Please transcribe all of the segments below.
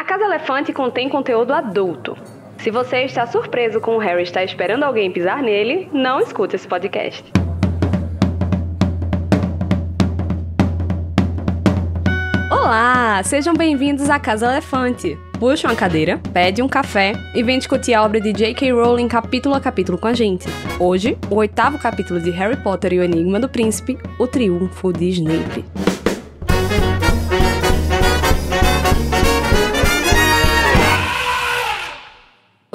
A Casa Elefante contém conteúdo adulto. Se você está surpreso com o Harry estar esperando alguém pisar nele, não escute esse podcast. Olá, sejam bem-vindos à Casa Elefante. Puxa uma cadeira, pede um café e vem discutir a obra de J.K. Rowling capítulo a capítulo com a gente. Hoje, o oitavo capítulo de Harry Potter e o Enigma do Príncipe, o Triunfo de Snape.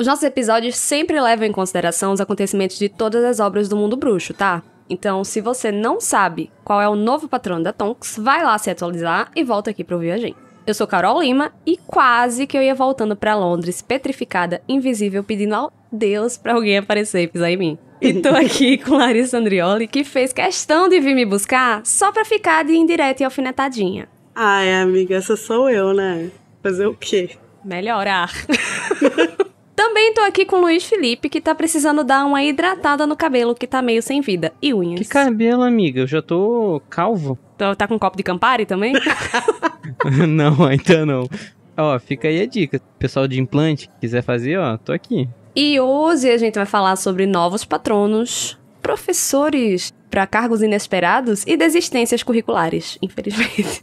Os nossos episódios sempre levam em consideração os acontecimentos de todas as obras do mundo bruxo, tá? Então, se você não sabe qual é o novo patrono da Tonks, vai lá se atualizar e volta aqui para ouvir a gente. Eu sou Carol Lima e quase que eu ia voltando para Londres, petrificada, invisível, pedindo ao Deus para alguém aparecer e pisar em mim. E tô aqui com Larissa Andrioli, que fez questão de vir me buscar só pra ficar de indireta e alfinetadinha. Ai, amiga, essa sou eu, né? Fazer o quê? Melhorar. Também tô aqui com o Luiz Felipe, que tá precisando dar uma hidratada no cabelo, que tá meio sem vida. E unhas. Que cabelo, amiga? Eu já tô calvo. tá com um copo de Campari também? não, ainda não. Ó, fica aí a dica. Pessoal de implante, quiser fazer, ó, tô aqui. E hoje a gente vai falar sobre novos patronos, professores para cargos inesperados e desistências curriculares, infelizmente.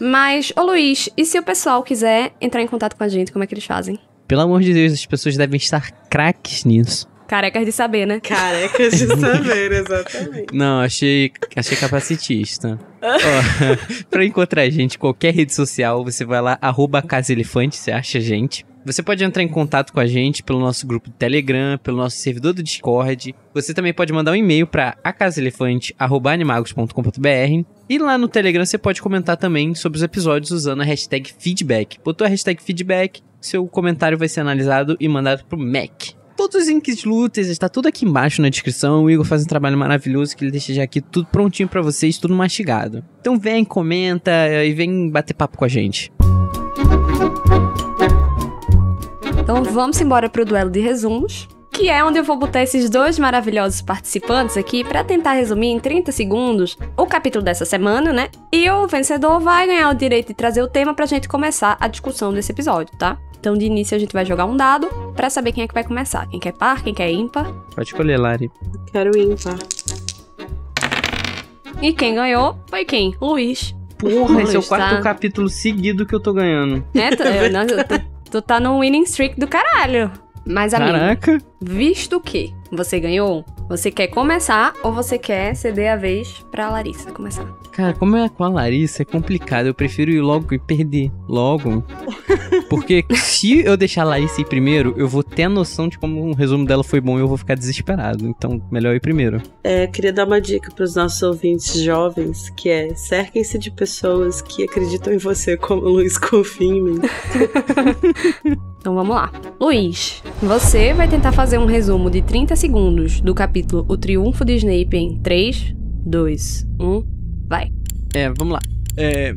Mas, ô Luiz, e se o pessoal quiser entrar em contato com a gente, como é que eles fazem? Pelo amor de Deus, as pessoas devem estar craques nisso. Carecas de saber, né? Carecas de saber, exatamente. Não, achei, achei capacitista. Ó, pra encontrar a gente, qualquer rede social, você vai lá, arroba Casa Elefante, você acha a gente. Você pode entrar em contato com a gente pelo nosso grupo do Telegram, pelo nosso servidor do Discord. Você também pode mandar um e-mail para acaselefante@animagos.com.br e lá no Telegram você pode comentar também sobre os episódios usando a hashtag feedback. Botou a hashtag feedback, seu comentário vai ser analisado e mandado pro Mac. Todos os links lutas está tudo aqui embaixo na descrição. O Igor faz um trabalho maravilhoso que ele deixa já aqui tudo prontinho para vocês, tudo mastigado. Então vem, comenta eh, e vem bater papo com a gente. Então vamos embora para o duelo de resumos, que é onde eu vou botar esses dois maravilhosos participantes aqui para tentar resumir em 30 segundos o capítulo dessa semana, né? E o vencedor vai ganhar o direito de trazer o tema para a gente começar a discussão desse episódio, tá? Então, de início, a gente vai jogar um dado para saber quem é que vai começar. Quem quer par, quem quer ímpar. Pode escolher, Lari. Quero ímpar. E quem ganhou foi quem? Luiz. Porra, Luiz, esse é o quarto tá? capítulo seguido que eu tô ganhando. É, tá, eu, eu, tô, tu tá num winning streak do caralho. Mas, amigo. Caraca! visto que você ganhou, você quer começar ou você quer ceder a vez pra Larissa começar? Cara, como é com a Larissa, é complicado. Eu prefiro ir logo e perder. Logo. Porque se eu deixar a Larissa ir primeiro, eu vou ter a noção de como o um resumo dela foi bom e eu vou ficar desesperado. Então, melhor ir primeiro. É, queria dar uma dica pros nossos ouvintes jovens, que é cerquem-se de pessoas que acreditam em você como o Luiz confia em mim. então vamos lá. Luiz, você vai tentar fazer fazer um resumo de 30 segundos do capítulo O Triunfo de Snape em 3, 2, 1, vai. É, vamos lá. É.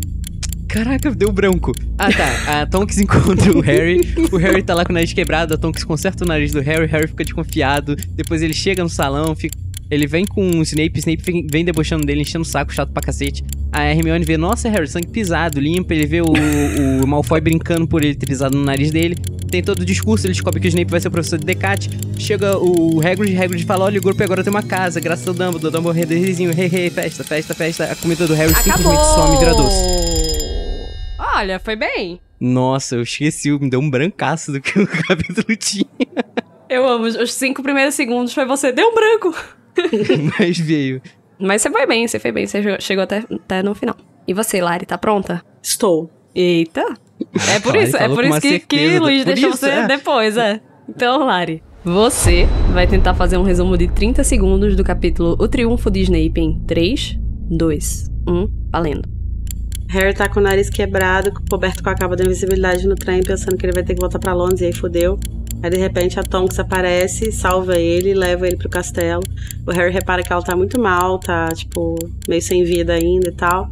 Caraca, deu branco. Ah, tá. A Tonks encontra o Harry. O Harry tá lá com o nariz quebrado. A Tonks conserta o nariz do Harry. O Harry fica desconfiado. Depois ele chega no salão, fica ele vem com o Snape, o Snape vem debochando dele, enchendo o saco, chato pra cacete. A Hermione vê, nossa, Harry, sangue pisado, limpa. Ele vê o, o Malfoy brincando por ele ter pisado no nariz dele. Tem todo o discurso, ele descobre que o Snape vai ser o professor de Decate. Chega o Hagrid, Hagrid fala, olha, o grupo agora tem uma casa, graças ao Dumbledore, Dumbledore, redezinho, hey, hey, festa, festa, festa. A comida do Harry Acabou. simplesmente some e doce. Olha, foi bem. Nossa, eu esqueci, me deu um brancaço do que o capítulo tinha. Eu amo, os cinco primeiros segundos foi você, deu um branco. Mas veio. Mas você foi bem, você foi bem, você chegou até, até no final. E você, Lari, tá pronta? Estou. Eita! É por isso, é por isso que, que Luiz deixou você é. depois, é. Então, Lari, você vai tentar fazer um resumo de 30 segundos do capítulo O Triunfo de Snape em 3, 2, 1, valendo. Harry tá com o nariz quebrado, coberto com a capa da invisibilidade no trem, pensando que ele vai ter que voltar para Londres e aí fodeu. Aí de repente a Tonks aparece, salva ele, leva ele pro castelo. O Harry repara que ela tá muito mal, tá tipo meio sem vida ainda e tal.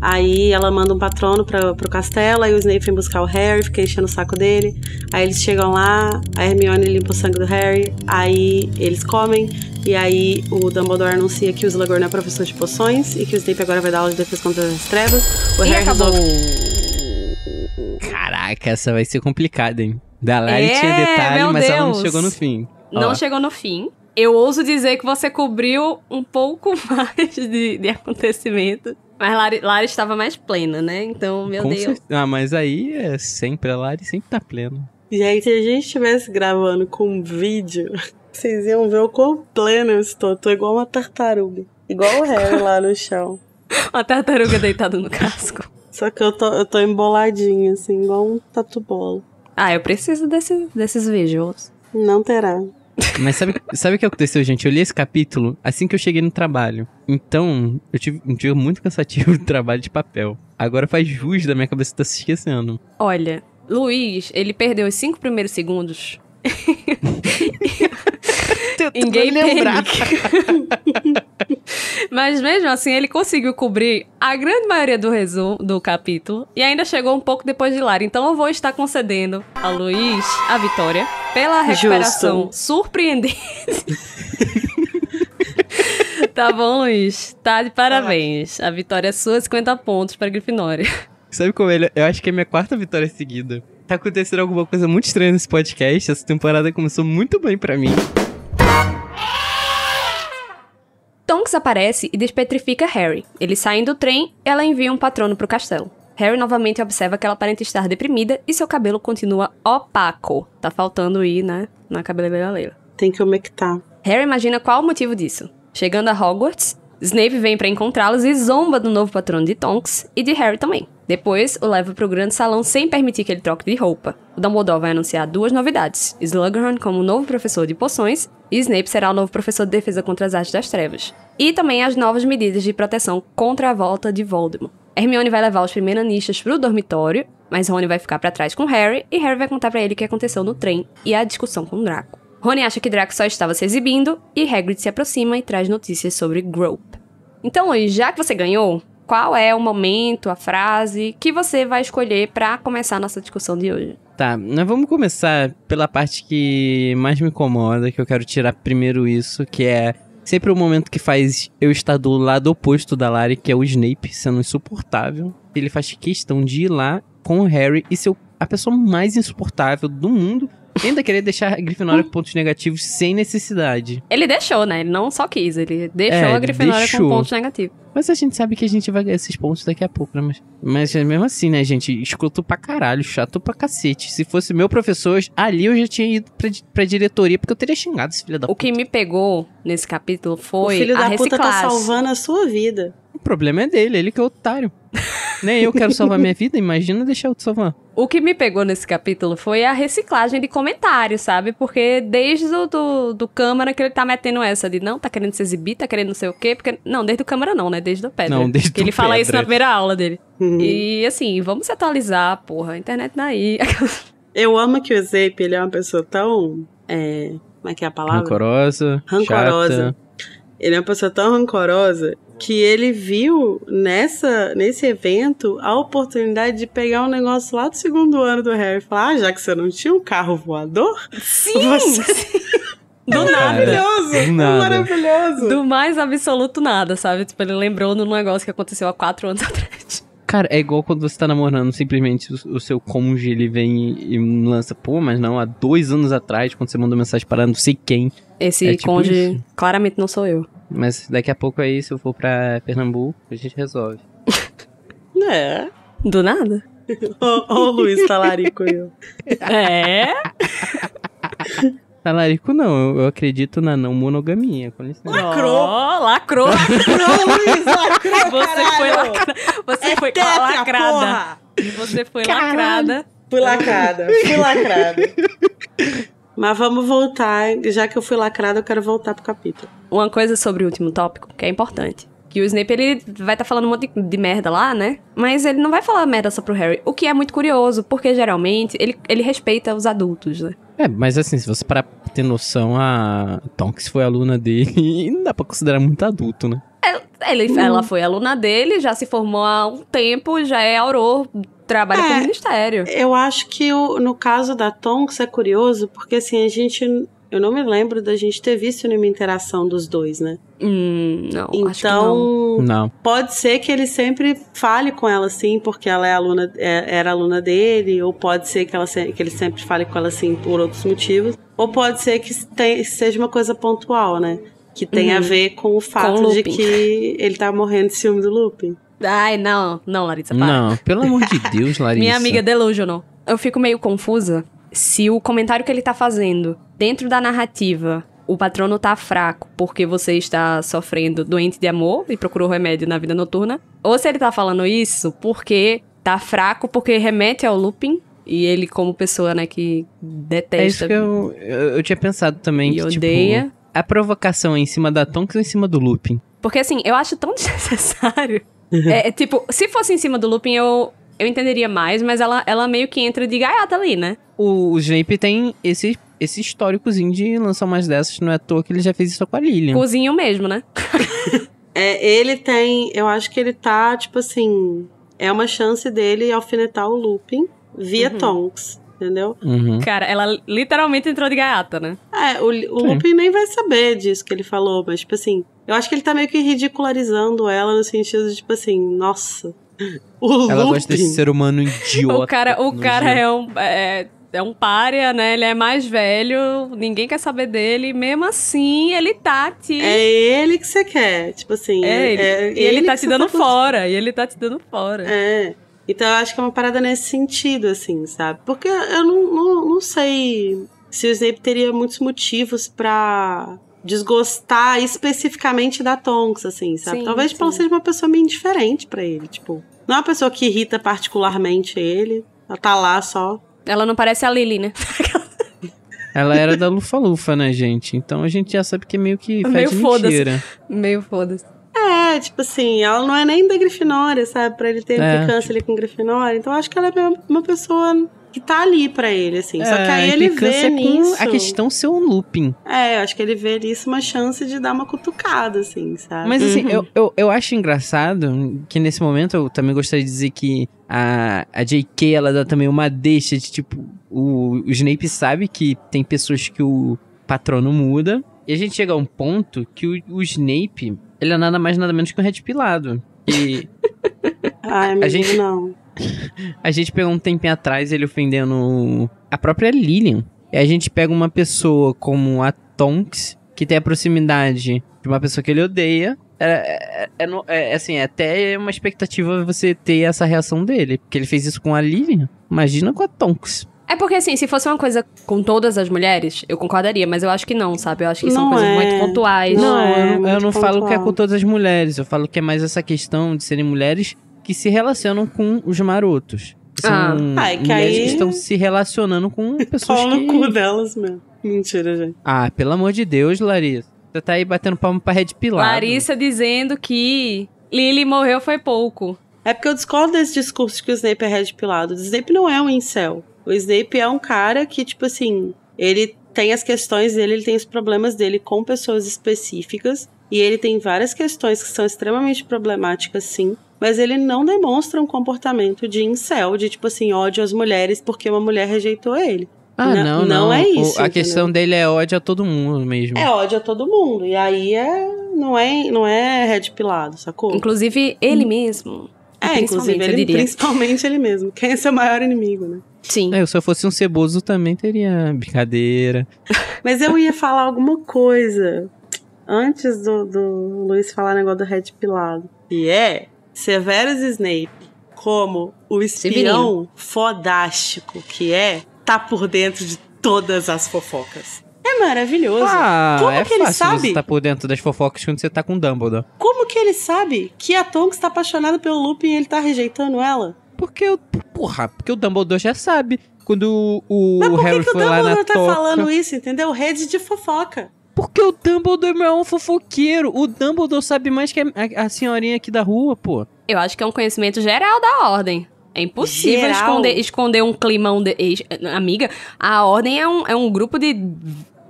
Aí ela manda um patrono pra, pro castelo, aí o Snape vem buscar o Harry, fica enchendo o saco dele. Aí eles chegam lá, a Hermione limpa o sangue do Harry, aí eles comem, e aí o Dumbledore anuncia que o Slughorn é professor de poções e que o Snape agora vai dar aula de defesa contra as trevas. O e Harry acabou. resolve... Caraca, essa vai ser complicada, hein? Da Lari é, tinha detalhe, mas Deus. ela não chegou no fim. Não Ó. chegou no fim. Eu ouso dizer que você cobriu um pouco mais de, de acontecimento. Mas Lari, Lari estava mais plena, né? Então, meu Com Deus. Certeza. Ah, mas aí é sempre a Lari sempre tá plena. Gente, se a gente estivesse gravando com um vídeo, vocês iam ver o quão pleno eu estou. Tô igual uma tartaruga. Igual o Harry lá no chão. uma tartaruga deitada no casco. Só que eu tô, eu tô emboladinha, assim, igual um tatu bolo ah, eu preciso desse, desses visuals. Não terá. Mas sabe, sabe o que aconteceu, gente? Eu li esse capítulo assim que eu cheguei no trabalho. Então, eu tive um dia muito cansativo de trabalho de papel. Agora faz jus da minha cabeça tá se esquecendo. Olha, Luiz, ele perdeu os cinco primeiros segundos. Ninguém lembrar. Mas mesmo assim, ele conseguiu cobrir a grande maioria do resumo do capítulo e ainda chegou um pouco depois de Lara. Então eu vou estar concedendo a Luiz a vitória pela recuperação Justo. surpreendente. tá bom, Luiz. Tá de parabéns. Tá. A vitória é sua, 50 pontos para Grifinória. Sabe como ele? É? Eu acho que é minha quarta vitória seguida. Tá acontecendo alguma coisa muito estranha nesse podcast. Essa temporada começou muito bem para mim. Tonks aparece e despetrifica Harry. Ele sai do trem e ela envia um patrono para o castelo. Harry novamente observa que ela aparenta estar deprimida e seu cabelo continua opaco. Tá faltando ir, né? Na cabeleireira Leila. Tem que umectar. Harry imagina qual o motivo disso. Chegando a Hogwarts, Snape vem para encontrá-los e zomba do novo patrono de Tonks e de Harry também. Depois, o leva para o grande salão sem permitir que ele troque de roupa. O Dumbledore vai anunciar duas novidades: Slughorn como novo professor de poções e Snape será o novo professor de defesa contra as artes das trevas. E também as novas medidas de proteção contra a volta de Voldemort. Hermione vai levar os para pro dormitório, mas Rony vai ficar para trás com Harry e Harry vai contar para ele o que aconteceu no trem e a discussão com Draco. Rony acha que Draco só estava se exibindo e Hagrid se aproxima e traz notícias sobre Grow. Então, hoje, já que você ganhou, qual é o momento, a frase que você vai escolher para começar a nossa discussão de hoje? Tá, nós vamos começar pela parte que mais me incomoda, que eu quero tirar primeiro isso, que é sempre o momento que faz eu estar do lado oposto da Lari, que é o Snape, sendo insuportável. Ele faz questão de ir lá com o Harry e ser a pessoa mais insuportável do mundo Tenta querer deixar a Grifinória com pontos negativos sem necessidade. Ele deixou, né? Ele não só quis, ele deixou é, a Grifinória deixou. com pontos negativos. Mas a gente sabe que a gente vai ganhar esses pontos daqui a pouco, né? Mas, mas é mesmo assim, né, gente? Escuto pra caralho, chato pra cacete. Se fosse meu professor, ali eu já tinha ido pra, pra diretoria, porque eu teria xingado esse filho da o puta. O que me pegou nesse capítulo foi. O filho da puta tá salvando a sua vida problema é dele, ele que é otário. Nem eu quero salvar minha vida, imagina deixar eu te salvar. O que me pegou nesse capítulo foi a reciclagem de comentários, sabe? Porque desde o do, do Câmara que ele tá metendo essa de não, tá querendo se exibir, tá querendo não sei o quê. Porque, não, desde o Câmara não, né? Desde o Pedra. Não, desde que ele fala pedra. isso na primeira aula dele. Uhum. E assim, vamos se atualizar, porra. A internet tá aí. eu amo que o Zepe, ele é uma pessoa tão. É, como é que é a palavra? Rancorosa. Rancorosa. Chata. Ele é uma pessoa tão rancorosa que ele viu nessa nesse evento a oportunidade de pegar um negócio lá do segundo ano do Harry e falar: ah, já que você não tinha um carro voador, sim, você... sim. Do é maravilhoso! Do nada. Maravilhoso! Do mais absoluto nada, sabe? Tipo, ele lembrou um negócio que aconteceu há quatro anos atrás. Cara, é igual quando você tá namorando, simplesmente o, o seu cônjuge ele vem e, e, lança, pô, mas não, há dois anos atrás, quando você mandou mensagem para não sei quem. Esse é tipo cônjuge isso. claramente não sou eu. Mas daqui a pouco aí, se eu for pra Pernambuco, a gente resolve. é. Do nada? Olha o Luiz talarico eu. É? Talarico não, eu, eu, acredito na não monogamia. Com licença. Lacrou! Oh, lacrou! Lacrou, Luiz! Lacrou, Você caralho. foi, lacrada! Você é foi tetra, é lacrada. Porra. Você foi caralho. lacrada. Fui lacrada, fui lacrada. Mas vamos voltar, já que eu fui lacrada, eu quero voltar pro capítulo. Uma coisa sobre o último tópico, que é importante. Que o Snape, ele vai estar tá falando um monte de, de, merda lá, né? Mas ele não vai falar merda só pro Harry. O que é muito curioso, porque geralmente ele, ele respeita os adultos, né? É, mas assim, se você parar pra ter noção, a Tonks foi aluna dele e não dá pra considerar muito adulto, né? Ele, uhum. Ela foi aluna dele, já se formou há um tempo, já é auror, trabalha é, com o ministério. Eu acho que o, no caso da Tonks é curioso, porque assim, a gente. Eu não me lembro da gente ter visto nenhuma interação dos dois, né? Hum, não. Então, não. não. pode ser que ele sempre fale com ela assim, porque ela é aluna, é, era aluna dele, ou pode ser que, ela, que ele sempre fale com ela assim por outros motivos, ou pode ser que tem, seja uma coisa pontual, né? Que tem uhum. a ver com o fato com o de que ele tá morrendo de ciúme do Lupin. Ai, não, não, Larissa, para. Não, pelo amor de Deus, Larissa. Minha amiga delusional. Eu fico meio confusa se o comentário que ele tá fazendo dentro da narrativa o patrono tá fraco porque você está sofrendo doente de amor e procurou remédio na vida noturna, ou se ele tá falando isso porque tá fraco porque remete ao looping e ele como pessoa, né, que detesta. É isso que eu, eu, eu tinha pensado também. E que, tipo, odeia. Tipo, a provocação em cima da Tonks ou em cima do Lupin? Porque assim, eu acho tão desnecessário. Uhum. é, é, tipo, se fosse em cima do Lupin, eu, eu entenderia mais, mas ela, ela meio que entra de gaiata ali, né? O, o Snape tem esse, esse históricozinho de lançar umas dessas, não é à toa que ele já fez isso com a Lilian. Cozinho mesmo, né? é, ele tem. Eu acho que ele tá, tipo assim. É uma chance dele alfinetar o Lupin via uhum. Tonks entendeu? Uhum. Cara, ela literalmente entrou de gaiata, né? É, o, o Lupin nem vai saber disso que ele falou, mas, tipo assim, eu acho que ele tá meio que ridicularizando ela no sentido de, tipo assim, nossa. O ela Lupin. gosta desse ser humano idiota. o cara, o cara é um. É é, é um párea, né? Ele é mais velho, ninguém quer saber dele. Mesmo assim, ele tá te. É ele que você quer. Tipo assim. É ele. é e ele, ele tá te dando tá... fora. E ele tá te dando fora. É. Então eu acho que é uma parada nesse sentido, assim, sabe? Porque eu não, não, não sei se o Snape teria muitos motivos para desgostar especificamente da Tonks, assim, sabe? Sim, Talvez ela seja uma pessoa meio indiferente para ele, tipo. Não é uma pessoa que irrita particularmente ele. Ela tá lá só. Ela não parece a Lily, né? Ela era da Lufa-Lufa, né, gente? Então a gente já sabe que é meio que faz meio mentira. Foda meio foda-se. É, tipo assim, ela não é nem da Grifinória, sabe? Pra ele ter é. implicância ali com Grifinória. Então acho que ela é uma pessoa que tá ali para ele, assim. É, Só que aí ele vê é nisso. A questão ser um looping. É, acho que ele vê nisso uma chance de dar uma cutucada, assim, sabe? Mas assim, uhum. eu, eu, eu acho engraçado que nesse momento eu também gostaria de dizer que a, a JK ela dá também uma deixa de tipo. O, o Snape sabe que tem pessoas que o patrono muda. E a gente chega a um ponto que o, o Snape ele é nada mais nada menos que um red pilado. E. Ai, amigo, a gente, não. A gente pegou um tempinho atrás ele ofendendo a própria Lilian. E a gente pega uma pessoa como a Tonks, que tem a proximidade de uma pessoa que ele odeia. É, é, é, é, é assim, é até uma expectativa você ter essa reação dele. Porque ele fez isso com a Lilian. Imagina com a Tonks. É porque, assim, se fosse uma coisa com todas as mulheres, eu concordaria, mas eu acho que não, sabe? Eu acho que não são coisas é. muito pontuais. Não, não é, eu, não, eu não falo que é com todas as mulheres, eu falo que é mais essa questão de serem mulheres que se relacionam com os marotos. São ah. mulheres ah, é que, aí... que estão se relacionando com pessoas Pau que... no cu delas mesmo. Mentira, gente. Ah, pelo amor de Deus, Larissa. Você tá aí batendo palma pra Red Pilar. Larissa dizendo que Lily morreu foi pouco. É porque eu discordo desse discurso de que o Snape é Red Pilado. O Snape não é um incel. O Snape é um cara que, tipo assim, ele tem as questões dele, ele tem os problemas dele com pessoas específicas. E ele tem várias questões que são extremamente problemáticas, sim. Mas ele não demonstra um comportamento de incel, de tipo assim, ódio às mulheres porque uma mulher rejeitou ele. Ah, não, não, não, é isso. a entendeu? questão dele é ódio a todo mundo mesmo. É ódio a todo mundo. E aí é. Não é, não é red pilado, sacou? Inclusive ele mesmo. É, inclusive ele, principalmente ele mesmo. Quem é seu maior inimigo, né? Sim. Eu, é, se eu fosse um ceboso, também teria brincadeira. Mas eu ia falar alguma coisa antes do, do Luiz falar o negócio do Red Pilado. E é Severus Snape como o espião fodástico que é, tá por dentro de todas as fofocas. É maravilhoso. Ah, como é que ele sabe? Você tá por dentro das fofocas quando você tá com Dumbledore. Como que ele sabe que a Tonks tá apaixonada pelo Lupin e ele tá rejeitando ela? Porque o Porra, porque o Dumbledore já sabe. Quando o, Mas Harry foi lá na toca... Mas por que o Dumbledore tá falando isso, entendeu? Rede de fofoca. Porque o Dumbledore é um fofoqueiro. O Dumbledore sabe mais que a, a, a senhorinha aqui da rua, pô. Eu acho que é um conhecimento geral da ordem. É impossível esconder, esconder, um climão. De... Amiga, a Ordem é um, é um grupo de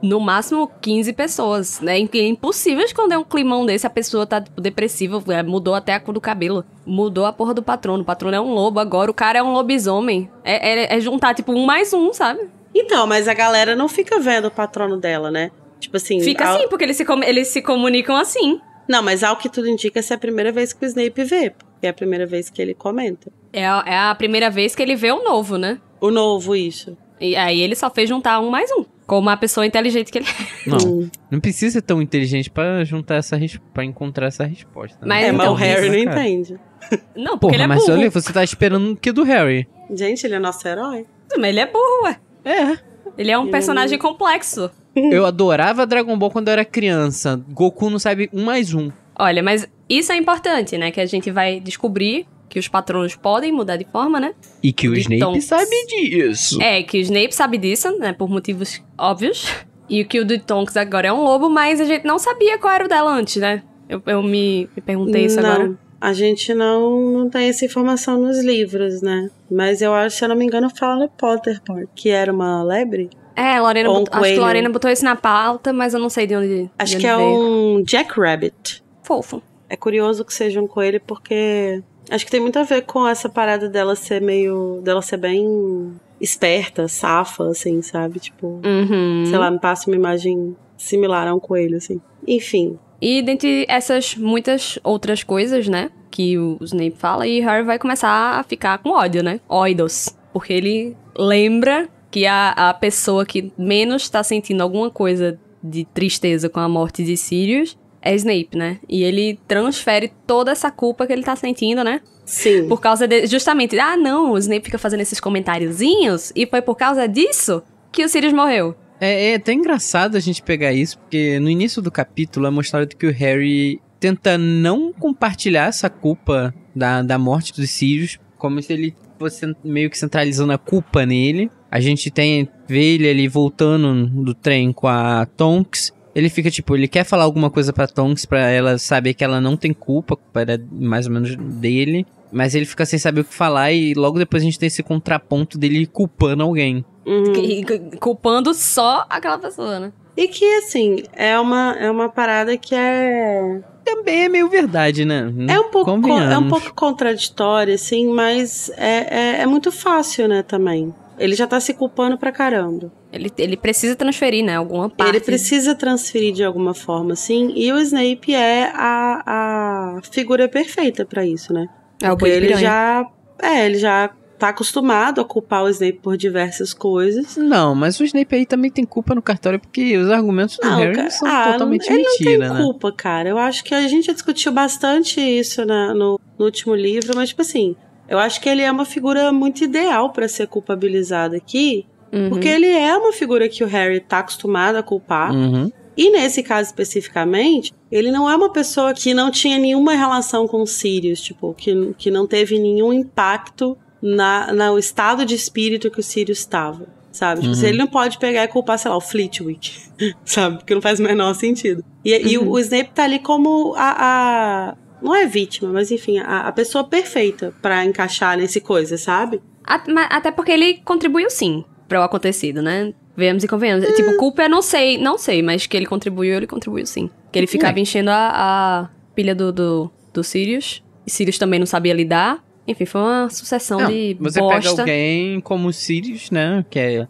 no máximo 15 pessoas, né? É impossível esconder um climão desse, a pessoa tá tipo, depressiva, é, mudou até a cor do cabelo, mudou a porra do patrono. O patrono é um lobo agora, o cara é um lobisomem. É, é, é juntar, tipo, um mais um, sabe? Então, mas a galera não fica vendo o patrono dela, né? Tipo assim. Fica ao... assim, porque eles se, eles se comunicam assim. Não, mas ao que tudo indica, essa é a primeira vez que o Snape vê, porque é a primeira vez que ele comenta. É é a primeira vez que ele vê o novo, né? O novo, isso. E aí ele só fez juntar um mais um. Com uma pessoa inteligente que ele é. Não, não precisa ser tão inteligente para juntar essa para encontrar essa resposta. Né? Mas, é, então, mas o então, Harry não entende. Não, porque Porra, ele é mas burro. Mas você tá esperando o que do Harry? Gente, ele é nosso herói. Mas ele é burro, ué. É. Ele é um é personagem complexo. Eu adorava Dragon Ball quando eu era criança. Goku não sabe um mais um. Olha, mas isso é importante, né? Que a gente vai descobrir que os patronos podem mudar de forma, né? E que o de Snape sabe disso. É, que o Snape sabe disso, né? Por motivos óbvios. E que o de Tonks agora é um lobo, mas a gente não sabia qual era o dela antes, né? Eu, eu me, me perguntei isso não. agora. A gente não, não tem essa informação nos livros, né? Mas eu acho, se eu não me engano, fala no Potter, que era uma lebre. É, Lorena botou, acho que Lorena botou isso na pauta, mas eu não sei de onde. Acho de onde que é veio. é um Jack Rabbit. Fofo. É curioso que seja um coelho porque Acho que tem muito a ver com essa parada dela ser meio. dela ser bem esperta, safa, assim, sabe? Tipo, uhum. sei lá, me passa uma imagem similar a um coelho, assim. Enfim. E dentre essas muitas outras coisas, né? Que o Snape fala, e Harry vai começar a ficar com ódio, né? Oidos. Porque ele lembra que a, a pessoa que menos tá sentindo alguma coisa de tristeza com a morte de Sirius é Snape, né? E ele transfere toda essa culpa que ele tá sentindo, né? Sim. Por causa de, justamente, ah, não, o Snape fica fazendo esses comentáriozinhos e foi por causa disso que o Sirius morreu. É, é até engraçado a gente pegar isso, porque no início do capítulo é mostrado que o Harry tenta não compartilhar essa culpa da, da morte dos Sirius, como se ele fosse meio que centralizando a culpa nele. A gente tem vê ele ali voltando do trem com a Tonks ele fica tipo, ele quer falar alguma coisa para Tonks para ela saber que ela não tem culpa, para mais ou menos dele, mas ele fica sem saber o que falar e logo depois a gente tem esse contraponto dele culpando alguém. Uhum. culpando só aquela pessoa, né? E que assim, é uma é uma parada que é também é meio verdade, né? É um pouco, é um pouco contraditório, assim, mas é, é, é muito fácil, né, também. Ele já tá se culpando pra caramba. Ele, ele precisa transferir, né? Alguma parte. Ele precisa transferir de alguma forma, sim. E o Snape é a, a figura perfeita para isso, né? É o Porque ele já. É, ele já tá acostumado a culpar o Snape por diversas coisas. Não, mas o Snape aí também tem culpa no cartório, porque os argumentos do não, Harry cara, são ah, totalmente ele mentira, não tem né? culpa, cara. Eu acho que a gente já discutiu bastante isso na, no, no último livro, mas, tipo assim, eu acho que ele é uma figura muito ideal para ser culpabilizado aqui, uhum. porque ele é uma figura que o Harry tá acostumado a culpar. Uhum. E nesse caso especificamente, ele não é uma pessoa que não tinha nenhuma relação com Sirius, tipo, que, que não teve nenhum impacto na, no estado de espírito que o Sirius estava, sabe? Tipo, uhum. ele não pode pegar e culpar, sei lá, o Flitwick, sabe? Porque não faz o menor sentido. E, uhum. e o, o, Snape tá ali como a, a não é vítima, mas enfim, a, a pessoa perfeita para encaixar nesse coisa, sabe? Até porque ele contribuiu sim para o acontecido, né? Vemos e convenhamos. Hum. Tipo, é. culpa eu não sei, não sei, mas que ele contribuiu, ele contribuiu sim. Que ele ficava é. enchendo a, a, pilha do, do, do Sirius. E Sirius também não sabia lidar. Enfim, foi uma sucessão não, de você bosta. Você pega alguém como o Sirius, né? Que é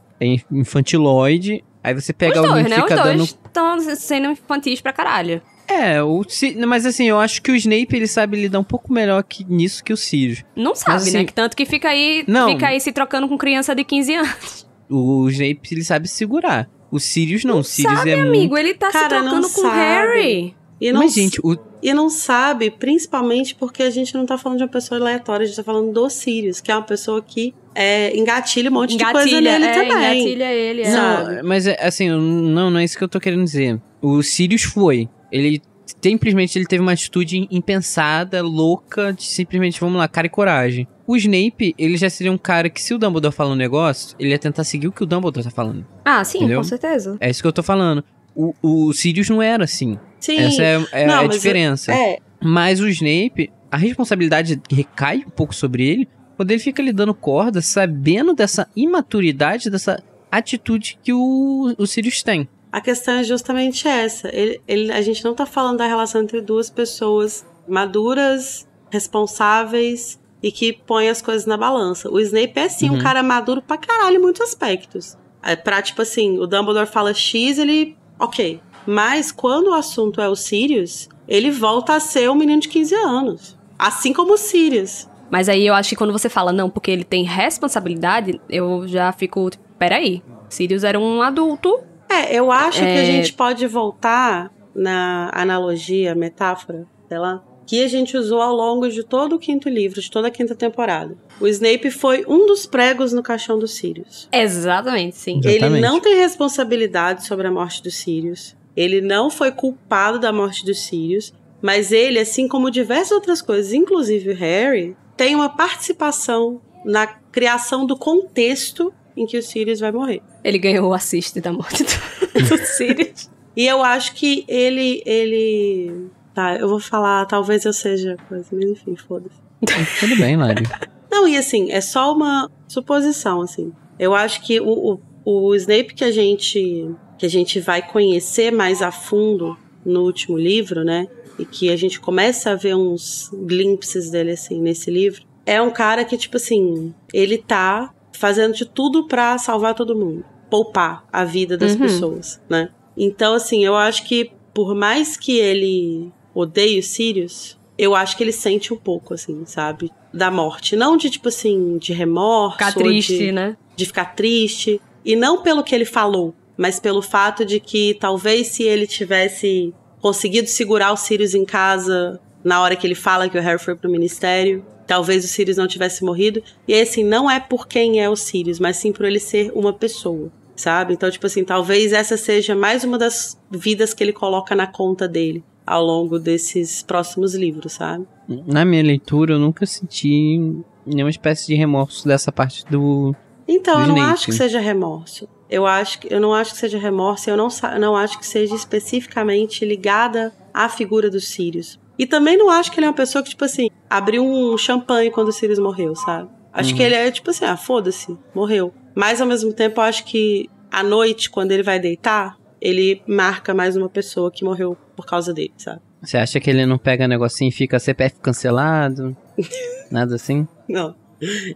infantiloide. Aí você pega Os alguém dois, né? que fica Os dois estão sendo infantis pra caralho. É, o, mas assim, eu acho que o Snape ele sabe lidar um pouco melhor que, nisso que o Sirius. Não sabe, mas, assim, né? Tanto que fica aí, não, fica aí se trocando com criança de 15 anos. O Snape ele sabe segurar. O Sirius não, não o Sirius sabe, é amigo, muito... ele tá Cara, se trocando com o Harry. E não, mas, gente, o... e não sabe, principalmente porque a gente não tá falando de uma pessoa aleatória, a gente tá falando do Sirius, que é uma pessoa que é, engatilha um monte engatilha, de coisa nele é, também. Engatilha ele, é. Não, mas é, assim, não, não é isso que eu tô querendo dizer. O Sirius foi ele simplesmente ele teve uma atitude impensada, louca, de simplesmente, vamos lá, cara e coragem. O Snape, ele já seria um cara que, se o Dumbledore falar um negócio, ele ia tentar seguir o que o Dumbledore tá falando. Ah, sim, entendeu? com certeza. É isso que eu tô falando. O, o Sirius não era assim. Sim. Essa é, é não, a diferença. Eu, é... Mas o Snape, a responsabilidade recai um pouco sobre ele, quando ele fica lhe dando corda, sabendo dessa imaturidade, dessa atitude que o, o Sirius tem a questão é justamente essa. Ele, ele, a gente não está falando da relação entre duas pessoas maduras, responsáveis e que põem as coisas na balança. O Snape é sim uhum. um cara maduro pra caralho em muitos aspectos. É pra, tipo assim, o Dumbledore fala X, ele. Ok. Mas quando o assunto é o Sirius, ele volta a ser um menino de 15 anos. Assim como o Sirius. Mas aí eu acho que quando você fala, não, porque ele tem responsabilidade, eu já fico, tipo, peraí. Sirius era um adulto é, eu acho é... que a é. gente pode voltar na analogia, metáfora, sei lá, que a gente usou ao longo de todo o quinto livro, de toda a quinta temporada. O Snape foi um dos pregos no caixão dos Sirius. Exatamente, sim. Exatamente. Ele não tem responsabilidade sobre a morte dos Sirius. Ele não foi culpado da morte dos Sirius. Mas ele, assim como diversas outras coisas, inclusive o Harry, tem uma participação na criação do contexto em que o Sirius vai morrer. Ele ganhou o assist da morte do, do Sirius. e eu acho que ele, ele... Tá, eu vou falar, talvez eu seja coisa, mas enfim, foda-se. É, tudo bem, Lari. Não, e assim, é só uma suposição, assim. Eu acho que o, o, o Snape que a gente que a gente vai conhecer mais a fundo no último livro, né? E que a gente começa a ver uns glimpses dele assim nesse livro. É um cara que tipo assim, ele tá fazendo de tudo para salvar todo mundo poupar a vida das uhum. pessoas, né? Então, assim, eu acho que por mais que ele odeie os Sirius, eu acho que ele sente um pouco, assim, sabe? Da morte. Não de, tipo assim, de remorso. Ficar triste, de, né? De ficar triste. E não pelo que ele falou, mas pelo fato de que talvez se ele tivesse conseguido segurar o Sirius em casa na hora que ele fala que o Harry foi pro ministério, talvez o Sirius não tivesse morrido. E assim, não é por quem é o Sirius, mas sim por ele ser uma pessoa sabe? Então, tipo assim, talvez essa seja mais uma das vidas que ele coloca na conta dele ao longo desses próximos livros, sabe? Na minha leitura, eu nunca senti nenhuma espécie de remorso dessa parte do. Então, do eu não acho que seja remorso. Eu acho que eu não acho que seja remorso, eu não, não acho que seja especificamente ligada à figura dos Sirius. E também não acho que ele é uma pessoa que, tipo assim, abriu um champanhe quando o Sirius morreu, sabe? Acho uhum. que ele é tipo assim, ah, foda-se, morreu. Mas ao mesmo tempo, eu acho que à noite, quando ele vai deitar, ele marca mais uma pessoa que morreu por causa dele, sabe? Você acha que ele não pega negocinho e fica CPF cancelado? Nada assim? Não.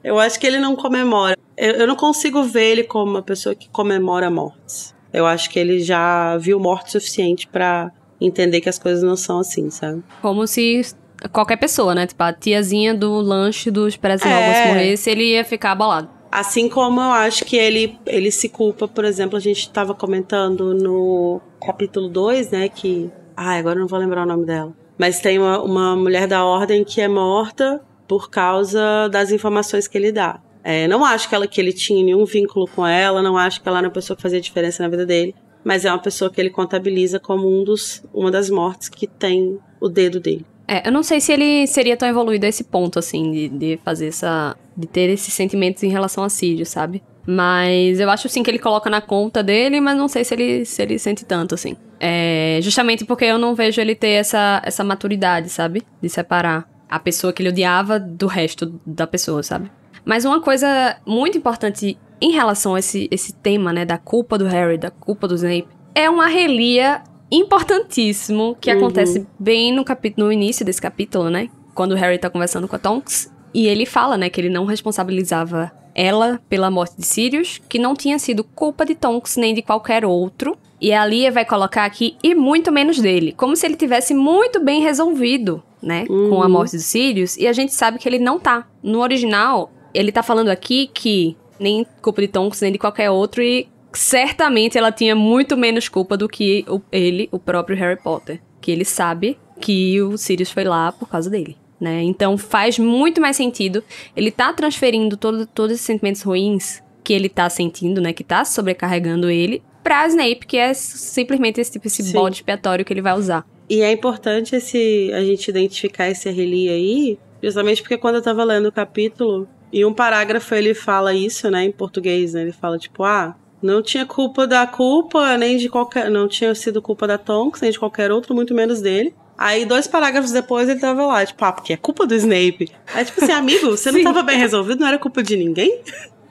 Eu acho que ele não comemora. Eu, eu não consigo ver ele como uma pessoa que comemora mortes. Eu acho que ele já viu morte suficiente para entender que as coisas não são assim, sabe? Como se qualquer pessoa, né? Tipo, a tiazinha do lanche dos presos é. morresse, ele ia ficar abalado. Assim como eu acho que ele, ele se culpa, por exemplo, a gente estava comentando no capítulo 2, né? Que. Ai, agora não vou lembrar o nome dela. Mas tem uma, uma mulher da ordem que é morta por causa das informações que ele dá. É, não acho que, ela, que ele tinha nenhum vínculo com ela, não acho que ela era uma pessoa que fazia diferença na vida dele, mas é uma pessoa que ele contabiliza como um dos, uma das mortes que tem o dedo dele. É, eu não sei se ele seria tão evoluído a esse ponto, assim, de, de fazer essa. de ter esses sentimentos em relação a Sírio, sabe? Mas eu acho, sim, que ele coloca na conta dele, mas não sei se ele, se ele sente tanto, assim. É, justamente porque eu não vejo ele ter essa, essa maturidade, sabe? De separar a pessoa que ele odiava do resto da pessoa, sabe? Mas uma coisa muito importante em relação a esse, esse tema, né, da culpa do Harry, da culpa do Snape, é uma relia importantíssimo que uhum. acontece bem no, capítulo no início desse capítulo, né? Quando o Harry tá conversando com a Tonks. E ele fala, né, que ele não responsabilizava ela pela morte de Sirius, que não tinha sido culpa de Tonks nem de qualquer outro. E a Lia vai colocar aqui, e muito menos dele. Como se ele tivesse muito bem resolvido, né, uhum. com a uhum. morte de Sirius. E a gente sabe que ele não tá. No original, ele tá falando aqui que nem culpa de Tonks nem de qualquer outro e certamente ela tinha muito menos culpa do que o, ele, o próprio Harry Potter. Que ele sabe que o Sirius foi lá por causa dele. Né? Então faz muito mais sentido. Ele tá transferindo todo, todos esses sentimentos ruins que ele tá sentindo, né? Que tá sobrecarregando ele, pra Snape, que é simplesmente esse tipo, esse Sim. bode expiatório que ele vai usar. E é importante esse, a gente identificar esse relia aí, justamente porque quando eu tava lendo o capítulo, em um parágrafo ele fala isso, né? Em português, né? Ele fala, tipo, ah, não tinha culpa da culpa, nem de qualquer. Não tinha sido culpa da Tonks, nem de qualquer outro, muito menos dele. Aí, dois parágrafos depois, ele tava lá, tipo, ah, porque é culpa do Snape. Aí, tipo assim, amigo, você não tava bem resolvido, não era culpa de ninguém?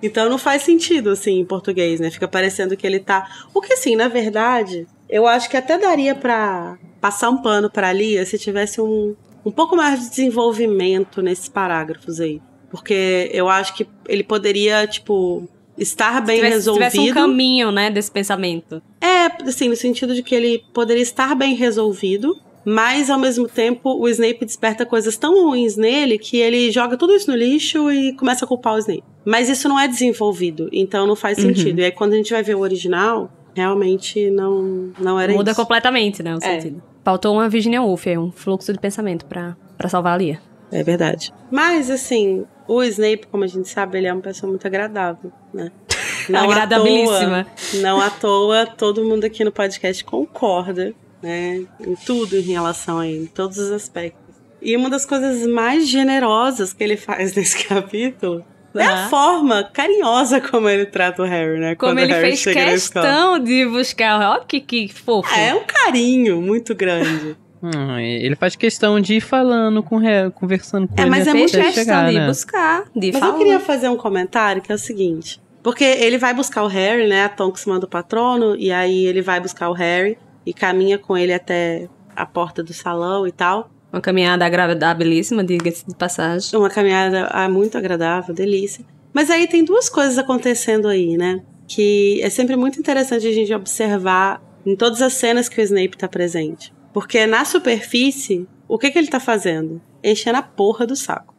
Então não faz sentido, assim, em português, né? Fica parecendo que ele tá. O que, assim, na verdade, eu acho que até daria para passar um pano pra Lia se tivesse um, um pouco mais de desenvolvimento nesses parágrafos aí. Porque eu acho que ele poderia, tipo, estar bem tivesse, resolvido. Tivesse um caminho, né, desse pensamento. É, assim, no sentido de que ele poderia estar bem resolvido, mas ao mesmo tempo o Snape desperta coisas tão ruins nele que ele joga tudo isso no lixo e começa a culpar o Snape. Mas isso não é desenvolvido, então não faz uhum. sentido. Uhum. E aí quando a gente vai ver o original, realmente não não era Muda isso. completamente, né, o é. sentido. Faltou uma Virginia Woolf, um fluxo de pensamento para para salvar a Lia. É verdade. Mas assim, o Snape, como a gente sabe, ele é uma pessoa muito agradável, né? Não Agradabilíssima. À toa, não à toa, todo mundo aqui no podcast concorda, né? Em tudo em relação a ele, em todos os aspectos. E uma das coisas mais generosas que ele faz nesse capítulo é a forma carinhosa como ele trata o Harry, né? Como Quando ele fez questão de buscar o Harry. que, que fofo. É, é um carinho muito grande. Hum, ele faz questão de ir falando, com re... conversando com é, ele. Mas né, é muito questão chegar, de né? buscar, de Mas eu queria fazer um comentário que é o seguinte. Porque ele vai buscar o Harry, né? A Tonks manda o patrono, e aí ele vai buscar o Harry e caminha com ele até a porta do salão e tal. Uma caminhada agradabilíssima, diga-se de passagem. Uma caminhada ah, muito agradável, delícia. Mas aí tem duas coisas acontecendo aí, né? Que é sempre muito interessante a gente observar em todas as cenas que o Snape está presente. Porque na superfície, o que, que ele tá fazendo? Enchendo a porra do saco.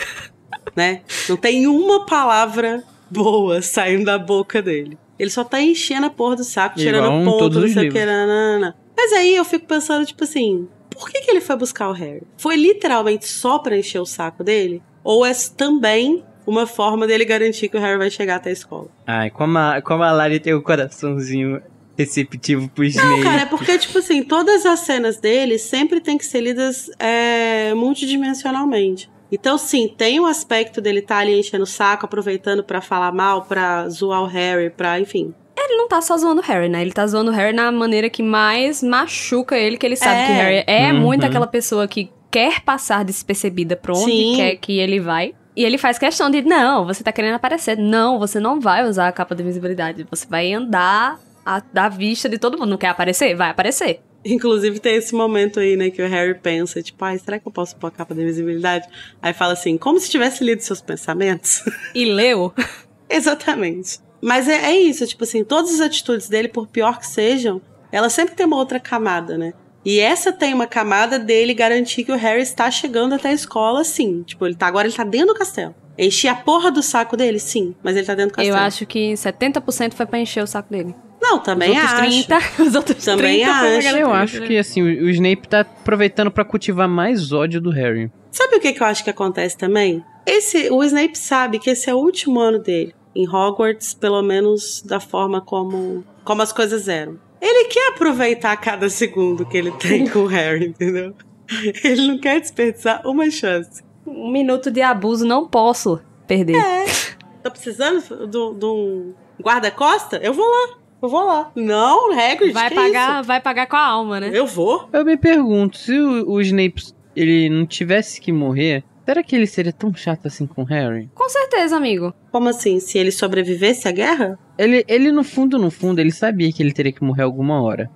né? Não tem uma palavra boa saindo da boca dele. Ele só tá enchendo a porra do saco, tirando Igual ponto, não sei o que. Nanana. Mas aí eu fico pensando, tipo assim, por que, que ele foi buscar o Harry? Foi literalmente só pra encher o saco dele? Ou é também uma forma dele garantir que o Harry vai chegar até a escola? Ai, como a, como a Lari tem o um coraçãozinho receptivo pro Snape. Não, cara, é porque, tipo assim, todas as cenas dele sempre tem que ser lidas é, multidimensionalmente. Então, sim, tem o um aspecto dele estar tá ali enchendo o saco, aproveitando para falar mal, para zoar o Harry, pra, enfim. Ele não tá só zoando o Harry, né? Ele tá zoando o Harry na maneira que mais machuca ele, que ele sabe é. que o Harry é uhum. muito aquela pessoa que quer passar despercebida pra onde sim. quer que ele vai. E ele faz questão de, não, você tá querendo aparecer. Não, você não vai usar a capa de invisibilidade. Você vai andar a, da vista de todo mundo. Não quer aparecer? Vai aparecer. Inclusive tem esse momento aí, né, que o Harry pensa, tipo, ai, será que eu posso pôr a capa da invisibilidade? Aí fala assim, como se tivesse lido seus pensamentos. E leu? Exatamente. Mas é, é, isso, tipo assim, todas as atitudes dele, por pior que sejam, ela sempre tem uma outra camada, né? E essa tem uma camada dele garantir que o Harry está chegando até a escola, sim. Tipo, ele tá agora, ele tá dentro do castelo. Enchi a porra do saco dele, sim, mas ele tá dentro do castelo. Eu acho que 70% foi pra encher o saco dele. Não, também os acho. 30, os outros também 30 acho. Eu acho né? que assim, o Snape tá aproveitando para cultivar mais ódio do Harry. Sabe o que, que eu acho que acontece também? Esse, o Snape sabe que esse é o último ano dele em Hogwarts, pelo menos da forma como, como as coisas eram. Ele quer aproveitar cada segundo que ele tem com o Harry, entendeu? Ele não quer desperdiçar uma chance. Um minuto de abuso não posso perder. É. Tô precisando de um guarda-costa? Eu vou lá. Eu vou lá. Não, Hagrid, vai pagar, isso? Vai pagar com a alma, né? Eu vou. Eu me pergunto, se o, o Snape ele não tivesse que morrer, Será que ele seria tão chato assim com Harry? Com certeza, amigo. Como assim? Se ele sobrevivesse à guerra? Ele, ele no fundo, no fundo, ele sabia que ele teria que morrer alguma hora.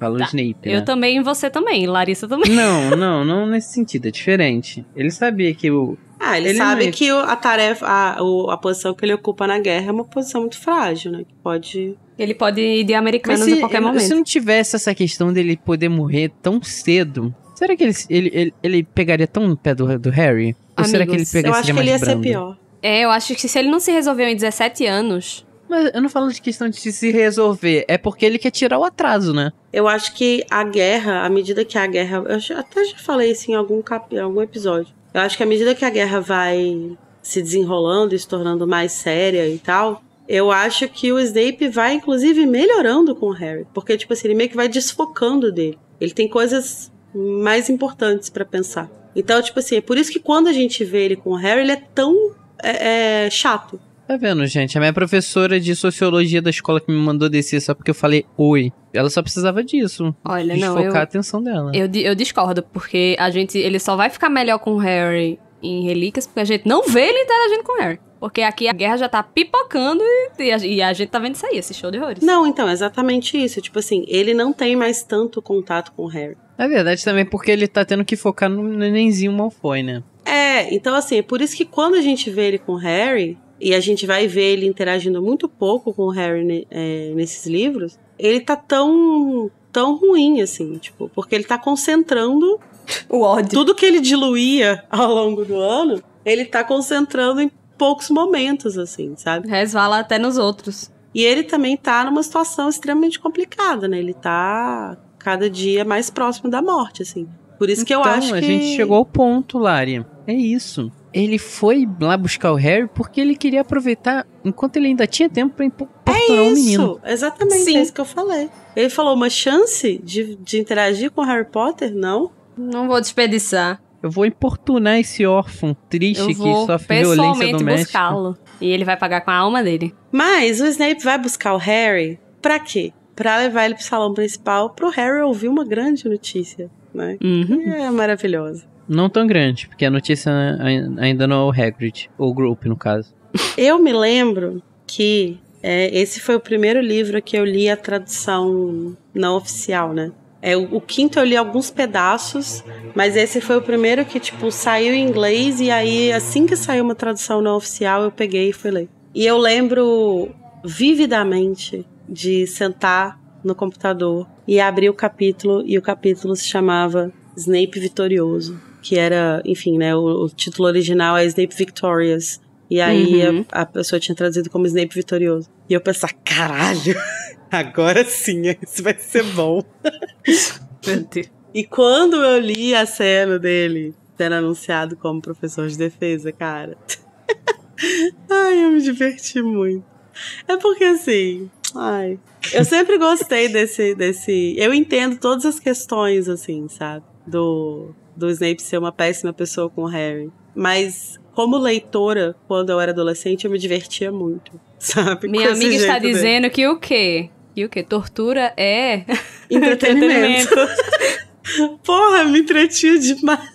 Falou tá. Snape. Né? Eu também e você também, Larissa também. Não, não, não nesse sentido, é diferente. Ele sabia que o, ah, ele, ele sabe é que a tarefa, a, a posição que ele ocupa na guerra é uma posição muito frágil, né? Que pode. Ele pode ir de americanos se, a qualquer momento. Se não tivesse essa questão dele poder morrer tão cedo, será que ele, ele, ele, ele pegaria tão no pé do, do Harry? Amigos, Ou será que ele pegaria Eu acho que ele ia brando? ser pior. É, eu acho que se ele não se resolveu em 17 anos, mas eu não falo de questão de se resolver, é porque ele quer tirar o atraso, né? Eu acho que a guerra, à medida que a guerra. Eu até já falei isso em algum, cap, algum episódio. Eu acho que à medida que a guerra vai se desenrolando e se tornando mais séria e tal, eu acho que o Snape vai, inclusive, melhorando com o Harry. Porque, tipo assim, ele meio que vai desfocando dele. Ele tem coisas mais importantes para pensar. Então, tipo assim, é por isso que quando a gente vê ele com o Harry, ele é tão é, é, chato. Tá vendo, gente? A minha professora de sociologia da escola que me mandou descer só porque eu falei oi. Ela só precisava disso. Olha, desfocar não. Desfocar a atenção dela. Eu, eu discordo, porque a gente. Ele só vai ficar melhor com o Harry em Relíquias, porque a gente não vê ele interagindo com o Harry. Porque aqui a guerra já tá pipocando e, e, a, e, a, gente tá vendo sair esse show de horrores. Não, então, exatamente isso. Tipo assim, ele não tem mais tanto contato com o Harry. Na verdade, também porque ele tá tendo que focar no nenenzinho Malfoy, né? É, então assim, é por isso que quando a gente vê ele com o Harry, e a gente vai ver ele interagindo muito pouco com o Harry é, nesses livros, ele tá tão tão ruim assim, tipo, porque ele tá concentrando o ódio. Tudo que ele diluía ao longo do ano, ele tá concentrando em poucos momentos assim, sabe? Resvala até nos outros. E ele também tá numa situação extremamente complicada, né? Ele tá cada dia mais próximo da morte, assim. Por isso então, que eu então, acho que. a gente chegou ao ponto, Lari. É isso. Ele foi lá buscar o Harry porque ele queria aproveitar enquanto ele ainda tinha tempo para importunar é o menino. isso, Exatamente, Sim. é isso que eu falei. Ele falou: uma chance de, de interagir com Harry Potter? Não. Não vou desperdiçar. Eu vou importunar esse órfão triste eu vou que sofre violência doméstica. buscá-lo. E ele vai pagar com a alma dele. Mas o Snape vai buscar o Harry para quê? Para levar ele pro salão principal pro Harry ouvir uma grande notícia né? Uhum. É maravilhosa. Não tão grande, porque a notícia ainda não é o Hagrid, ou o Group, no caso. Eu me lembro que é, esse foi o primeiro livro que eu li a tradução não oficial, né? É, o, o, quinto eu li alguns pedaços, mas esse foi o primeiro que, tipo, saiu em inglês e aí, assim que saiu uma tradução não oficial, eu peguei e fui ler. E eu lembro vividamente de sentar no computador e abri o capítulo e o capítulo se chamava Snape Vitorioso, que era, enfim, né, o, o título original é Snape Victorious. E aí uhum. a, a, pessoa tinha traduzido como Snape Vitorioso. E eu pensar, caralho, agora sim, isso vai ser bom. e quando eu li a cena dele sendo anunciado como professor de defesa, cara. Ai, eu me diverti muito. É porque assim, Ai. Eu sempre gostei desse, desse. Eu entendo todas as questões, assim, sabe? Do, do Snape ser uma péssima pessoa com o Harry. Mas como leitora, quando eu era adolescente, eu me divertia muito, sabe? Minha Com amiga está dele. dizendo que o quê? E o quê? Tortura é entretenimento. Porra, me entretinha demais.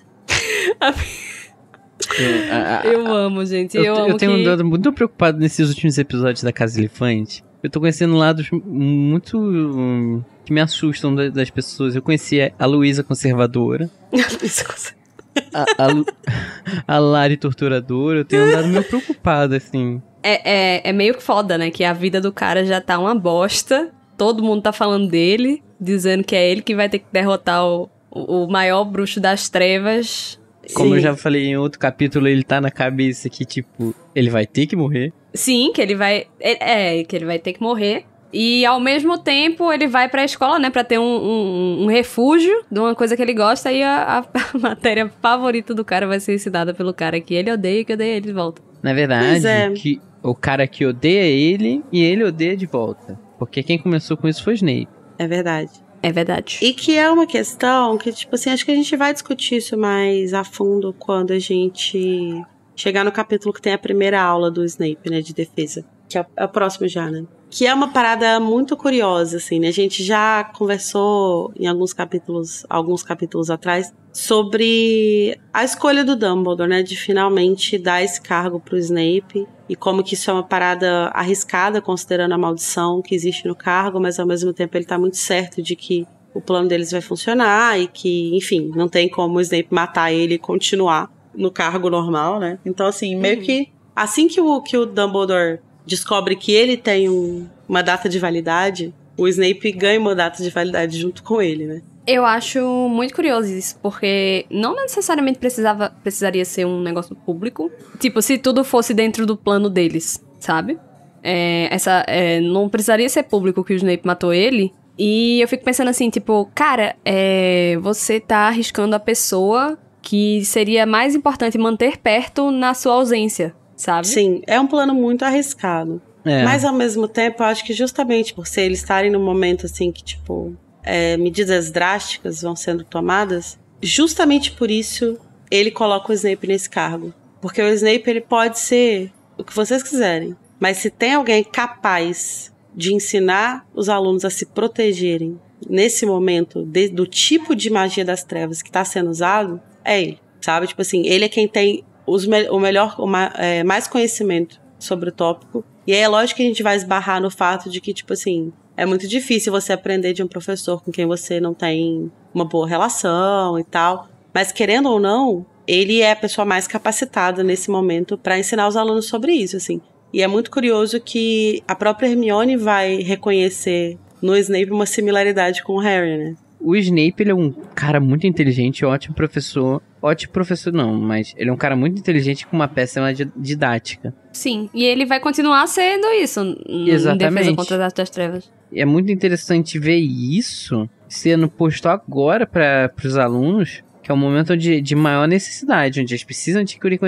Eu, a, a, eu amo, gente. Eu, eu, eu tenho que... andado muito preocupado nesses últimos episódios da Casa Elefante. Eu tô conhecendo lados muito. Hum, que me assustam da, das pessoas. Eu conheci a Luísa conservadora. a, conservadora. a Lari torturadora. Eu tenho andado meio preocupada, assim. É, é, é meio foda, né? Que a vida do cara já tá uma bosta. Todo mundo tá falando dele, dizendo que é ele que vai ter que derrotar o, o maior bruxo das trevas como Sim. eu já falei em outro capítulo, ele tá na cabeça que, tipo, ele vai ter que morrer. Sim, que ele vai. É, é que ele vai ter que morrer. E ao mesmo tempo ele vai pra escola, né, pra ter um, um, um refúgio de uma coisa que ele gosta e a, a, matéria favorita do cara vai ser ensinada pelo cara que ele odeia e que odeia ele de volta. Na verdade, é. que o cara que odeia ele e ele odeia de volta. Porque quem começou com isso foi Snape. É verdade. É verdade. E que é uma questão que, tipo assim, acho que a gente vai discutir isso mais a fundo quando a gente chegar no capítulo que tem a primeira aula do Snape, né, de defesa. Que é o é próximo já, né? que é uma parada muito curiosa, assim, né? A gente já conversou em alguns capítulos, alguns capítulos atrás, sobre a escolha do Dumbledore, né? De finalmente dar esse cargo pro Snape e como que isso é uma parada arriscada, considerando a maldição que existe no cargo, mas ao mesmo tempo ele tá muito certo de que o plano deles vai funcionar e que, enfim, não tem como o Snape matar ele e continuar no cargo normal, né? Então, assim, meio uhum. que assim que o, que o Dumbledore descobre que ele tem um, uma data de validade, o Snape ganha uma data de validade junto com ele, né? Eu acho muito curioso isso, porque não necessariamente precisava, precisaria ser um negócio público. Tipo, se tudo fosse dentro do plano deles, sabe? É, essa, é, não precisaria ser público que o Snape matou ele. E eu fico pensando assim, tipo, cara, é, você tá arriscando a pessoa que seria mais importante manter perto na sua ausência, sabe? Sim, é um plano muito arriscado. É. Mas ao mesmo tempo, eu acho que justamente por ser eles estarem num momento assim que, tipo, é, medidas drásticas vão sendo tomadas, justamente por isso ele coloca o Snape nesse cargo. Porque o Snape ele pode ser o que vocês quiserem. Mas se tem alguém capaz de ensinar os alunos a se protegerem nesse momento de, do tipo de magia das trevas que está sendo usado, é ele. Sabe? Tipo assim, ele é quem tem os me o melhor, o ma é, mais conhecimento sobre o tópico. E aí é lógico que a gente vai esbarrar no fato de que, tipo assim, é muito difícil você aprender de um professor com quem você não tem uma boa relação e tal. Mas querendo ou não, ele é a pessoa mais capacitada nesse momento para ensinar os alunos sobre isso, assim. E é muito curioso que a própria Hermione vai reconhecer no Snape uma similaridade com o Harry, né? O Snape ele é um cara muito inteligente, ótimo professor ótimo professor, não, mas ele é um cara muito inteligente com uma péssima didática. Sim, e ele vai continuar sendo isso Exatamente. em defesa contra as trevas. É muito interessante ver isso sendo posto agora para os alunos, que é o um momento de, de maior necessidade, onde eles precisam adquirir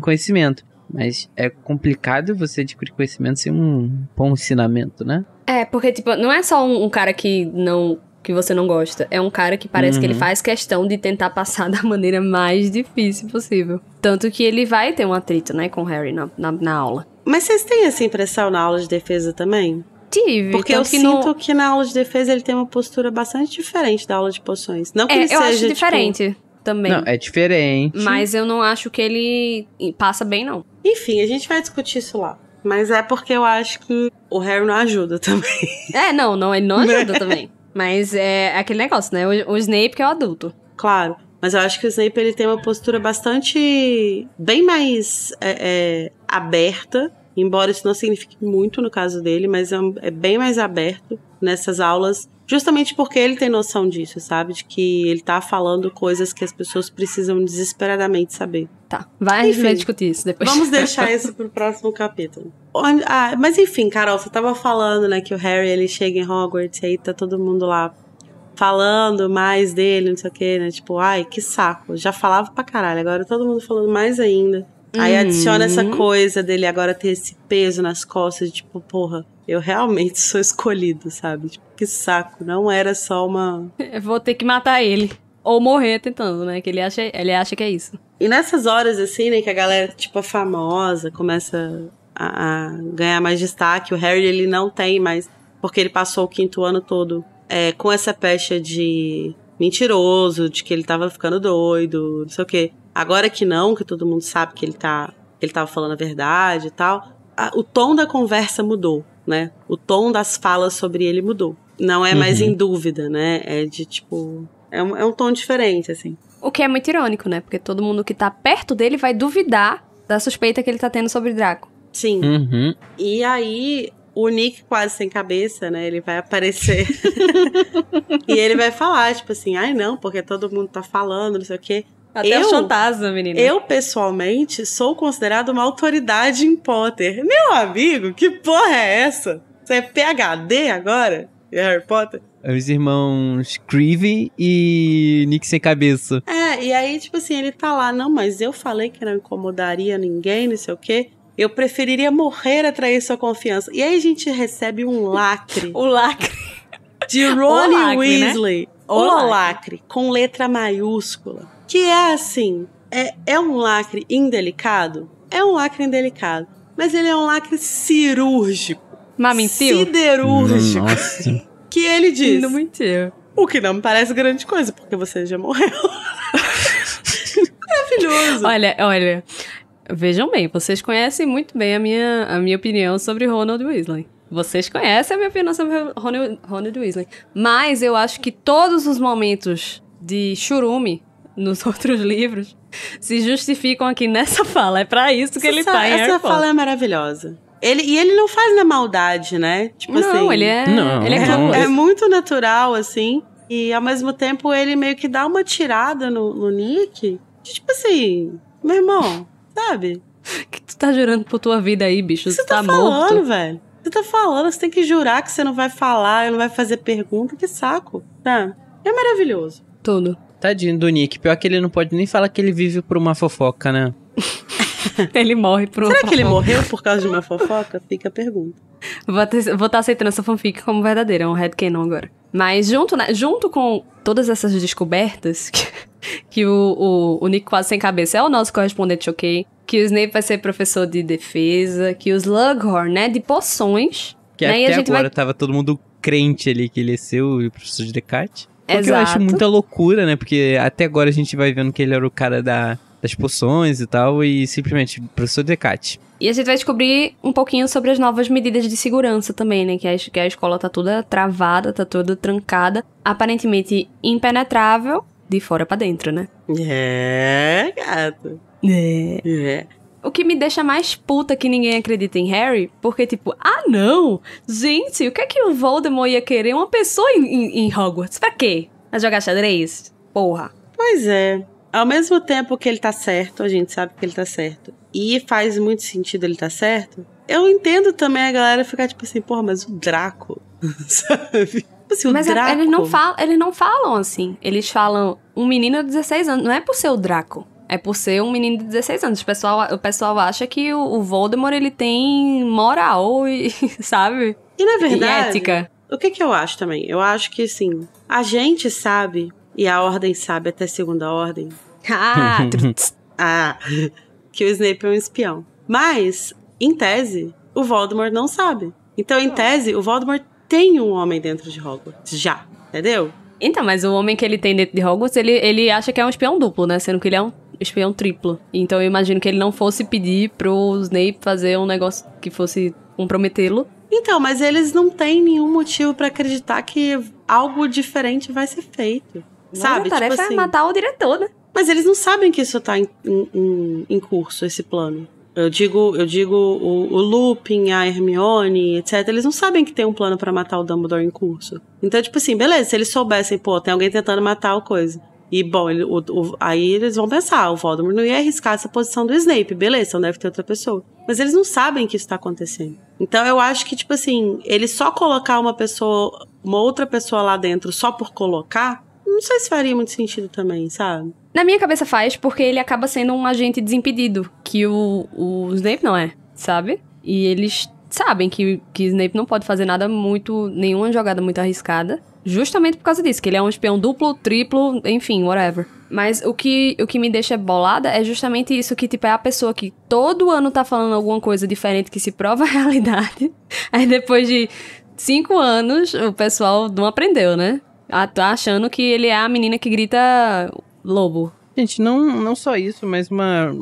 conhecimento. Mas é complicado você adquirir conhecimento sem um bom ensinamento, né? É, porque, tipo, não é só um, um cara que não que você não gosta. É um cara que parece uhum. que ele uhum. faz questão de tentar passar da maneira mais difícil possível. Tanto que ele vai ter um atrito, né, com o Harry na, na, na aula. Mas vocês têm essa impressão na aula de defesa também? Tive, Porque eu que sinto no... que na aula de defesa ele tem uma postura bastante diferente da aula de poções. Não que é, ele eu seja, acho tipo, diferente. Tipo, também. Não, é diferente. Mas eu não acho que ele passa bem, não. Enfim, a gente vai discutir isso lá. Mas é porque eu acho que o Harry não ajuda também. É, não, não, ele não ajuda né? também. Mas é aquele negócio, né? O, o Snape que é o adulto. Claro. Mas eu acho que o Snape ele tem uma postura bastante bem mais é, é, aberta Embora isso não signifique muito no caso dele, mas é, um, é bem mais aberto nessas aulas, justamente porque ele tem noção disso, sabe? De que ele tá falando coisas que as pessoas precisam desesperadamente saber. Tá, vai, enfim, vai discutir isso depois. Vamos deixar isso pro próximo capítulo. Ah, mas enfim, Carol, você tava falando, né, que o Harry ele chega em Hogwarts e aí tá todo mundo lá falando mais dele, não sei o que, né? Tipo, ai, que saco. Já falava pra caralho, agora todo mundo falando mais ainda. Aí adiciona essa uhum. coisa dele agora ter esse peso nas costas, tipo, porra, eu realmente sou escolhido, sabe? Tipo, que saco, não era só uma. vou ter que matar ele. Ou morrer tentando, né? Que ele acha, ele acha que é isso. E nessas horas, assim, né, que a galera, tipo, é famosa, começa a, a ganhar mais destaque. O Harry, ele não tem mais, porque ele passou o quinto ano todo é, com essa pecha de mentiroso, de que ele tava ficando doido, não sei o quê. Agora que não, que todo mundo sabe que ele tá, que ele tava falando a verdade e tal, a, o tom da conversa mudou, né? O tom das falas sobre ele mudou. Não é uhum. mais em dúvida, né? É de tipo, é um, é um tom diferente assim. O que é muito irônico, né? Porque todo mundo que tá perto dele vai duvidar da suspeita que ele tá tendo sobre Draco. Sim. Uhum. E aí, o Nick quase sem cabeça, né? Ele vai aparecer. e ele vai falar, tipo assim, ai não, porque todo mundo tá falando, não sei o quê. Até eu, o menina. Eu, pessoalmente, sou considerada uma autoridade em Potter. Meu amigo, que porra é essa? Você é PHD agora? É Harry Potter? os irmãos Creevy e Nick Sem Cabeça. É, e aí, tipo assim, ele tá lá, não, mas eu falei que não incomodaria ninguém, não sei o quê. Eu preferiria morrer a trair sua confiança. E aí a gente recebe um lacre. o lacre. De Ronnie né? Weasley. Né? O, lacre, com letra maiúscula. Que é assim: é, é um lacre indelicado? É um lacre indelicado. Mas ele é um lacre cirúrgico. Mas mentiu? Siderúrgico. Nossa. Que ele diz. Não mentiu. O que não me parece grande coisa, porque você já morreu. Maravilhoso. Olha, olha. Vejam bem, vocês conhecem muito bem a minha, a minha opinião sobre Ronald Weasley. Vocês conhecem a minha opinião sobre Ronald, Ronald Weasley. Mas eu acho que todos os momentos de churume nos outros livros, se justificam aqui nessa fala. É para isso que ele sabe, tá em Essa fala é maravilhosa. Ele, e ele não faz na maldade, né? Tipo não, assim. Ele é, não, ele é, não. é muito natural, assim. E ao mesmo tempo ele meio que dá uma tirada no, no Nick. tipo assim, meu irmão, sabe? que tu tá jurando por tua vida aí, bicho? Você tá, tá falando, velho? Você tá falando, você tem que jurar que você não vai falar, não vai fazer pergunta, que saco. Tá? É maravilhoso. Tudo. Tadinho do Nick. Pior que ele não pode nem falar que ele vive por uma fofoca, né? ele morre por uma Será fofoca. que ele morreu por causa de uma fofoca? Fica a pergunta. Vou estar tá aceitando essa fanfic como verdadeira, é um headcanon agora. Mas junto, né, junto com todas essas descobertas que, que o, o, o Nick quase sem cabeça é o nosso correspondente ok, que o Snape vai ser professor de defesa, que o Slughorn, né, de poções... Que né, até agora vai... tava todo mundo crente ali que ele ia ser o professor de Descartes. Porque Exato. eu acho muita loucura, né? Porque até agora a gente vai vendo que ele era o cara da, das poções e tal, e simplesmente professor Decate. E a gente vai descobrir um pouquinho sobre as novas medidas de segurança também, né? Que a, que a escola tá toda travada, tá toda trancada, aparentemente impenetrável, de fora para dentro, né? É, gato. É. é. O que me deixa mais puta que ninguém acredita em Harry, porque, tipo, ah, não! Gente, o que é que o Voldemort ia querer uma pessoa em, em, em Hogwarts? Pra quê? Pra jogar xadrez? Porra. Pois é. Ao mesmo tempo que ele tá certo, a gente sabe que ele tá certo, e faz muito sentido ele tá certo, eu entendo também a galera ficar tipo assim, porra, mas o Draco, sabe? Tipo assim, mas Draco... eles, não falam, eles não falam assim. Eles falam um menino de 16 anos. Não é por ser o Draco. É por ser um menino de 16 anos. O pessoal, o pessoal acha que o, Voldemort ele tem moral e, sabe? E na verdade, e ética. O que que eu acho também? Eu acho que assim, a gente sabe e a ordem sabe até segunda ordem. ah, ah, que o Snape é um espião. Mas, em tese, o Voldemort não sabe. Então, em tese, o Voldemort tem um homem dentro de Hogwarts já, entendeu? Então, mas o homem que ele tem dentro de Hogwarts, ele, ele acha que é um espião duplo, né? Sendo que ele é um espião triplo. Então eu imagino que ele não fosse pedir pro Snape fazer um negócio que fosse comprometê-lo. Então, mas eles não têm nenhum motivo para acreditar que algo diferente vai ser feito. Mas sabe? Tipo a tarefa tipo assim, é matar o diretor, né? Mas eles não sabem que isso tá em, em, em curso, esse plano. Eu digo, eu digo o, o, Lupin, a Hermione, etc. Eles não sabem que tem um plano para matar o Dumbledore em curso. Então, tipo assim, beleza, se eles soubessem, pô, tem alguém tentando matar o coisa. E, bom, ele, o, o, aí eles vão pensar, o Voldemort não ia arriscar essa posição do Snape, beleza, então deve ter outra pessoa. Mas eles não sabem que isso tá acontecendo. Então eu acho que, tipo assim, ele só colocar uma pessoa, uma outra pessoa lá dentro só por colocar, não sei se faria muito sentido também, sabe? Na minha cabeça faz, porque ele acaba sendo um agente desimpedido, que o, o Snape não é, sabe? E eles sabem que, que Snape não pode fazer nada muito, nenhuma jogada muito arriscada. Justamente por causa disso, que ele é um espião duplo, triplo, enfim, whatever. Mas o que, o que me deixa bolada é justamente isso, que, tipo, é a pessoa que todo ano tá falando alguma coisa diferente que se prova a realidade. Aí depois de cinco anos, o pessoal não aprendeu, né? Ah, tá achando que ele é a menina que grita lobo. Gente, não, não só isso, mas uma,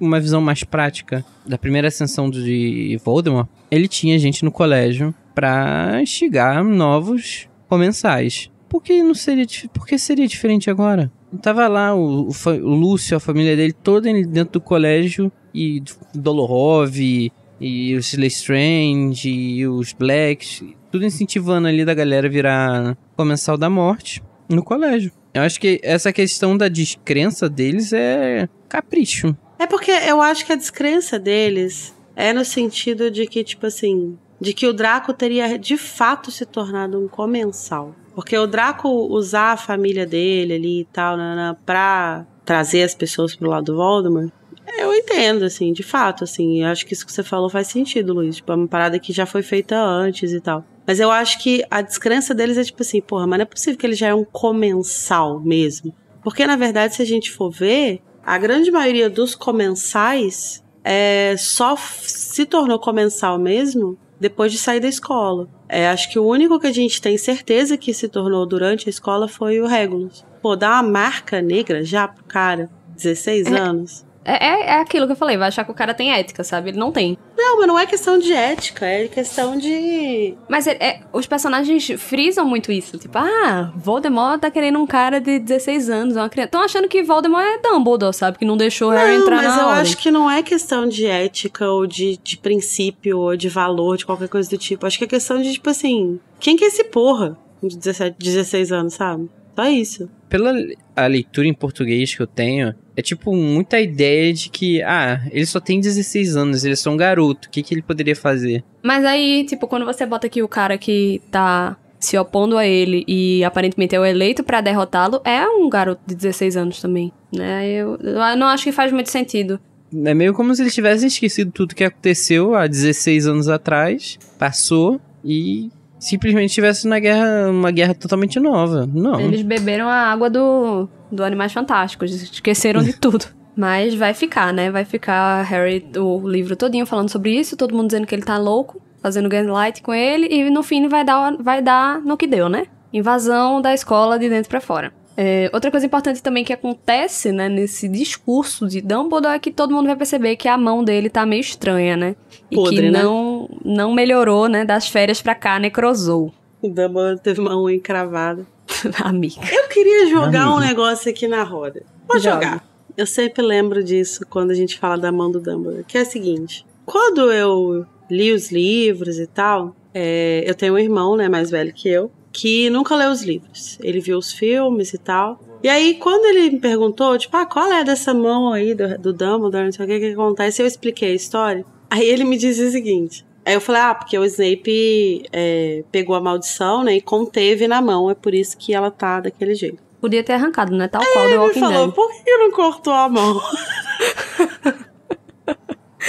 uma visão mais prática da primeira ascensão de Voldemort. Ele tinha gente no colégio pra instigar novos comensais. Por que não seria, porque seria diferente agora? Tava lá o, o, o Lúcio, a família dele, toda dentro do colégio, e Dolorov, e, e os strange e os Blacks, tudo incentivando ali da galera virar comensal da morte no colégio. Eu acho que essa questão da descrença deles é capricho. É porque eu acho que a descrença deles é no sentido de que, tipo assim, de que o Draco teria de fato se tornado um comensal. Porque o Draco usar a família dele ali e tal, nanana, né, né, pra trazer as pessoas pro lado do Voldemort, eu entendo, assim, de fato, assim, eu acho que isso que você falou faz sentido, Luiz. Tipo, é uma parada que já foi feita antes e tal. Mas eu acho que a descrença deles é tipo assim, porra, mas não é possível que ele já é um comensal mesmo. Porque, na verdade, se a gente for ver, a grande maioria dos comensais é, só se tornou comensal mesmo depois de sair da escola. É, acho que o único que a gente tem certeza que se tornou durante a escola foi o Regulus. Pô, dar uma marca negra já pro cara, 16 é. anos. É, é, é aquilo que eu falei, vai achar que o cara tem ética, sabe? Ele não tem. Não, mas não é questão de ética, é questão de. Mas é, é, os personagens frisam muito isso. Tipo, ah, Voldemort tá querendo um cara de 16 anos, uma criança. Estão achando que Voldemort é Dumbledore, sabe? Que não deixou não, Harry entrar mas na eu ordem. acho que não é questão de ética ou de, de princípio ou de valor, de qualquer coisa do tipo. Acho que é questão de, tipo assim, quem que é esse porra de 17, 16 anos, sabe? Só isso pela a leitura em português que eu tenho, é tipo muita ideia de que, ah, ele só tem 16 anos, ele é só um garoto, o que, que ele poderia fazer? Mas aí, tipo, quando você bota aqui o cara que tá se opondo a ele e aparentemente é o eleito para derrotá-lo, é um garoto de 16 anos também, né? Eu, eu não acho que faz muito sentido. É meio como se eles tivessem esquecido tudo que aconteceu há 16 anos atrás, passou e simplesmente estivesse na guerra, uma guerra totalmente nova. Não. Eles beberam a água do, do Animais Fantásticos, esqueceram de tudo. Mas vai ficar, né? Vai ficar Harry, o livro todinho falando sobre isso, todo mundo dizendo que ele tá louco, fazendo gaslight com ele, e no fim vai dar, vai dar no que deu, né? Invasão da escola de dentro para fora. É, outra coisa importante também que acontece, né, nesse discurso de Dumbledore é que todo mundo vai perceber que a mão dele tá meio estranha, né? E Podre, que né? não, né? não melhorou, né, das férias pra cá, necrosou. Dumbledore teve uma unha encravada. Amiga. Eu queria jogar Amiga. um negócio aqui na roda. Pode jogar. Eu sempre lembro disso quando a gente fala da mão do Dumbledore, que é o seguinte. Quando eu li os livros e tal, é, eu tenho um irmão, né, mais velho que eu, que nunca leu os livros. Ele viu os filmes e tal. E aí, quando ele me perguntou, tipo, ah, qual é dessa mão aí do, do Dumbledore, não sei o que, que acontece, eu expliquei a história. Aí ele me disse o seguinte. Aí eu falei, ah, porque o Snape é, pegou a maldição, né, e conteve na mão, é por isso que ela tá daquele jeito. Podia ter arrancado, né, tal qual do Walking Dead. ele falou, por que não cortou a mão?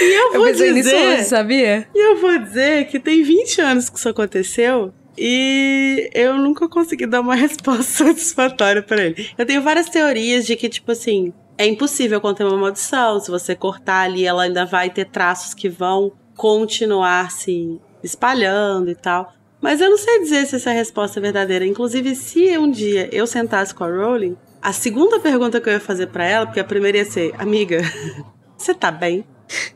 E eu vou eu dizer, hoje, sabia? E eu vou dizer que tem 20 anos que isso aconteceu e eu nunca consegui dar uma resposta satisfatória para ele. Eu tenho várias teorias de que, tipo assim, é impossível conter uma maldição. Se você cortar ali, ela ainda vai ter traços que vão continuar se assim, espalhando e tal. Mas eu não sei dizer se essa resposta é verdadeira. Inclusive, se um dia eu sentasse com a Rowling, a segunda pergunta que eu ia fazer para ela, porque a primeira ia ser: Amiga, você tá bem?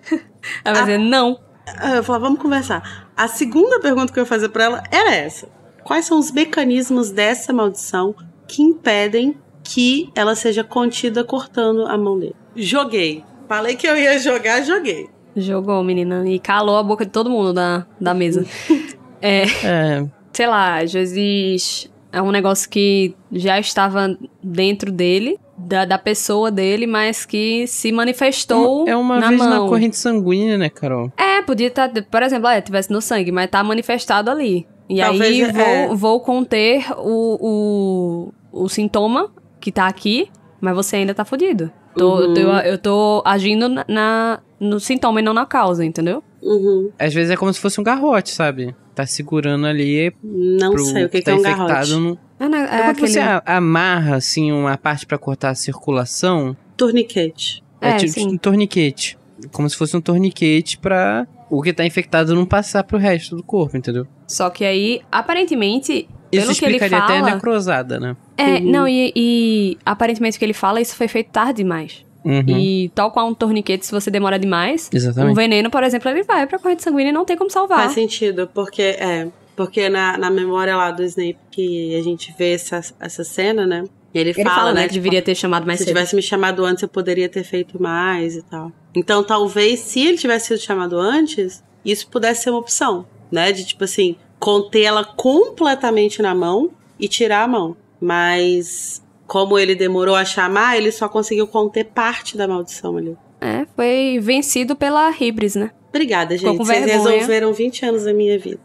Ela vai dizer: Não. Ah, eu falava: Vamos conversar. A segunda pergunta que eu ia fazer para ela era essa: quais são os mecanismos dessa maldição que impedem que ela seja contida cortando a mão dele? Joguei. Falei que eu ia jogar, joguei. Jogou, menina. E calou a boca de todo mundo da, da mesa. é, é. Sei lá, Jesus é um negócio que já estava dentro dele da, da pessoa dele, mas que se manifestou. É uma, é na vez mão. na corrente sanguínea, né, Carol? É, podia estar, tá, por exemplo, é, tivesse no sangue, mas tá manifestado ali. E Talvez aí é. vou, é... vou conter o, o, o sintoma que tá aqui, mas você ainda tá fudido. Tô, uhum. eu, eu, tô agindo na, no sintoma e não na causa, entendeu? Uhum. Às vezes é como se fosse um garrote, sabe? Tá segurando ali. Não sei o que, que, que é tá é um garrote. No... Ah, não, é, é aquele... você amarra, assim, uma parte para cortar a circulação... Torniquete. É, é tipo sim. um torniquete. Como se fosse um torniquete pra o que tá infectado não passar pro resto do corpo, entendeu? Só que aí, aparentemente, pelo isso que ele fala... até a necrosada, né? É, uhum. não, e, e, aparentemente o que ele fala, isso foi feito tarde demais. Uhum. E tal qual um torniquete, se você demora demais, Exatamente. um veneno, por exemplo, ele vai pra corrente sanguínea e não tem como salvar. Faz sentido, porque é, porque na, na memória lá do Snape que a gente vê essa, essa cena, né? Ele, ele fala, fala né, né que tipo, deveria ter chamado mais se cedo. Se tivesse me chamado antes, eu poderia ter feito mais e tal. Então, talvez, se ele tivesse sido chamado antes, isso pudesse ser uma opção, né? De, tipo assim, conter ela completamente na mão e tirar a mão. Mas, como ele demorou a chamar, ele só conseguiu conter parte da maldição ali. É, foi vencido pela Ribris, né? Obrigada, gente. Vocês resolveram 20 anos da minha vida.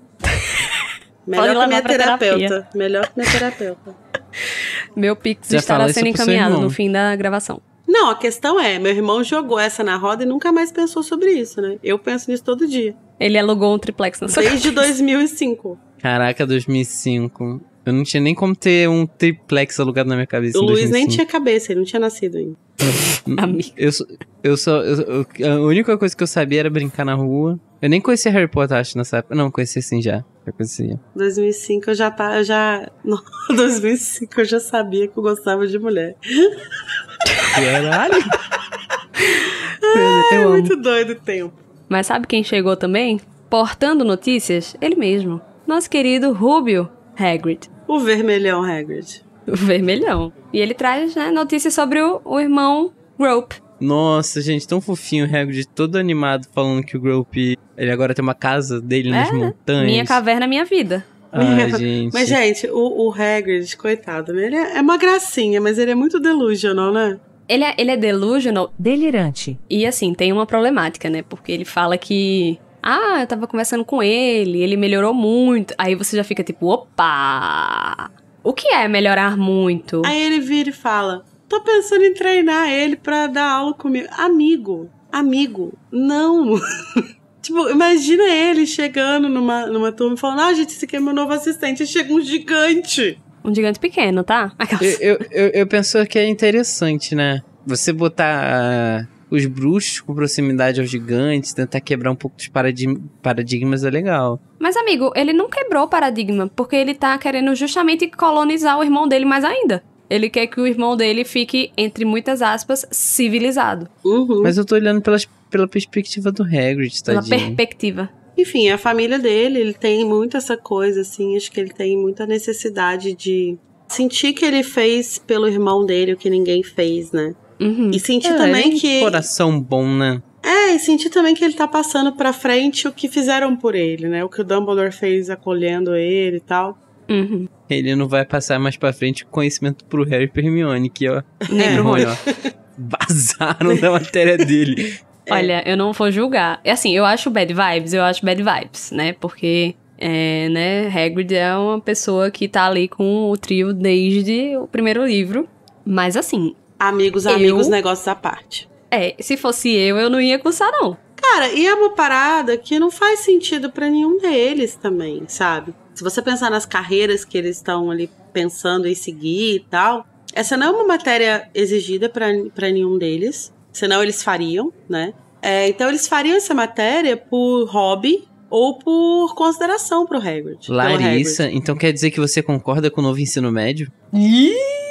Melhor que minha terapeuta. Terapia. Melhor que minha terapeuta. Meu pix Já estará sendo encaminhado no fim da gravação. Não, a questão é, meu irmão jogou essa na roda e nunca mais pensou sobre isso, né? Eu penso nisso todo dia. Ele alugou um triplex na sua Desde 2005. Caraca, 2005. Eu não tinha nem como ter um triplex alugado na minha cabeça. O Luiz 2005. nem tinha cabeça, ele não tinha nascido ainda. Amigo. Eu, eu só. Eu, eu, a única coisa que eu sabia era brincar na rua. Eu nem conhecia Harry Potter, acho, nessa época. Não, conheci sim já. Eu conhecia. 2005 eu já tá, eu já... Não, 2005 eu já sabia que eu gostava de mulher. Caralho! é muito doido o tempo. Mas sabe quem chegou também? Portando notícias? Ele mesmo. Nosso querido Rubio Hagrid. O vermelhão Hagrid. O vermelhão. E ele traz né, notícias sobre o, o irmão Grope, nossa, gente, tão fofinho o Hagrid, todo animado, falando que o Grope, ele agora tem uma casa dele é, nas montanhas. Minha caverna, é minha vida. Ai, gente. Mas, gente, o, o Hagrid, coitado, né? Ele é, é uma gracinha, mas ele é muito delusional, né? Ele é, ele é delusional. Delirante. E, assim, tem uma problemática, né? Porque ele fala que... Ah, eu tava conversando com ele, ele melhorou muito. Aí você já fica tipo, opa! O que é melhorar muito? Aí ele vira e fala... Tô pensando em treinar ele pra dar aula comigo. Amigo, amigo, não. tipo, imagina ele chegando numa, numa turma e falando: Ah, gente, esse aqui é meu novo assistente. Aí chega um gigante. Um gigante pequeno, tá? Eu, eu, eu, eu penso que é interessante, né? Você botar ah, os bruxos com proximidade aos gigantes, tentar quebrar um pouco dos paradig paradigmas é legal. Mas, amigo, ele não quebrou o paradigma, porque ele tá querendo justamente colonizar o irmão dele mais ainda. Ele quer que o irmão dele fique, entre muitas aspas, civilizado. Uhum. Mas eu tô olhando pelas, pela perspectiva do Hagrid, tadinho. Pela perspectiva. Enfim, a família dele, ele tem muito essa coisa, assim, acho que ele tem muita necessidade de sentir que ele fez pelo irmão dele o que ninguém fez, né? Uhum. E sentir é, também é que. Coração bom, né? É, e sentir também que ele tá passando pra frente o que fizeram por ele, né? O que o Dumbledore fez acolhendo ele e tal. Uhum. Ele não vai passar mais pra frente conhecimento pro Harry Permione que ó, nem Rony, ó. Vazaram da matéria dele. Olha, eu não vou julgar. É assim, eu acho bad vibes, eu acho bad vibes, né? Porque, é, né, Hagrid é uma pessoa que tá ali com o trio desde o primeiro livro. Mas assim. Amigos, eu, amigos, negócios à parte. É, se fosse eu, eu não ia cursar, não. Cara, e é uma parada que não faz sentido para nenhum deles também, sabe? Se você pensar nas carreiras que eles estão ali pensando em seguir e tal, essa não é uma matéria exigida para nenhum deles, senão eles fariam, né? É, então eles fariam essa matéria por hobby ou por consideração pro Hagrid. Larissa, Hagrid. então quer dizer que você concorda com o novo ensino médio?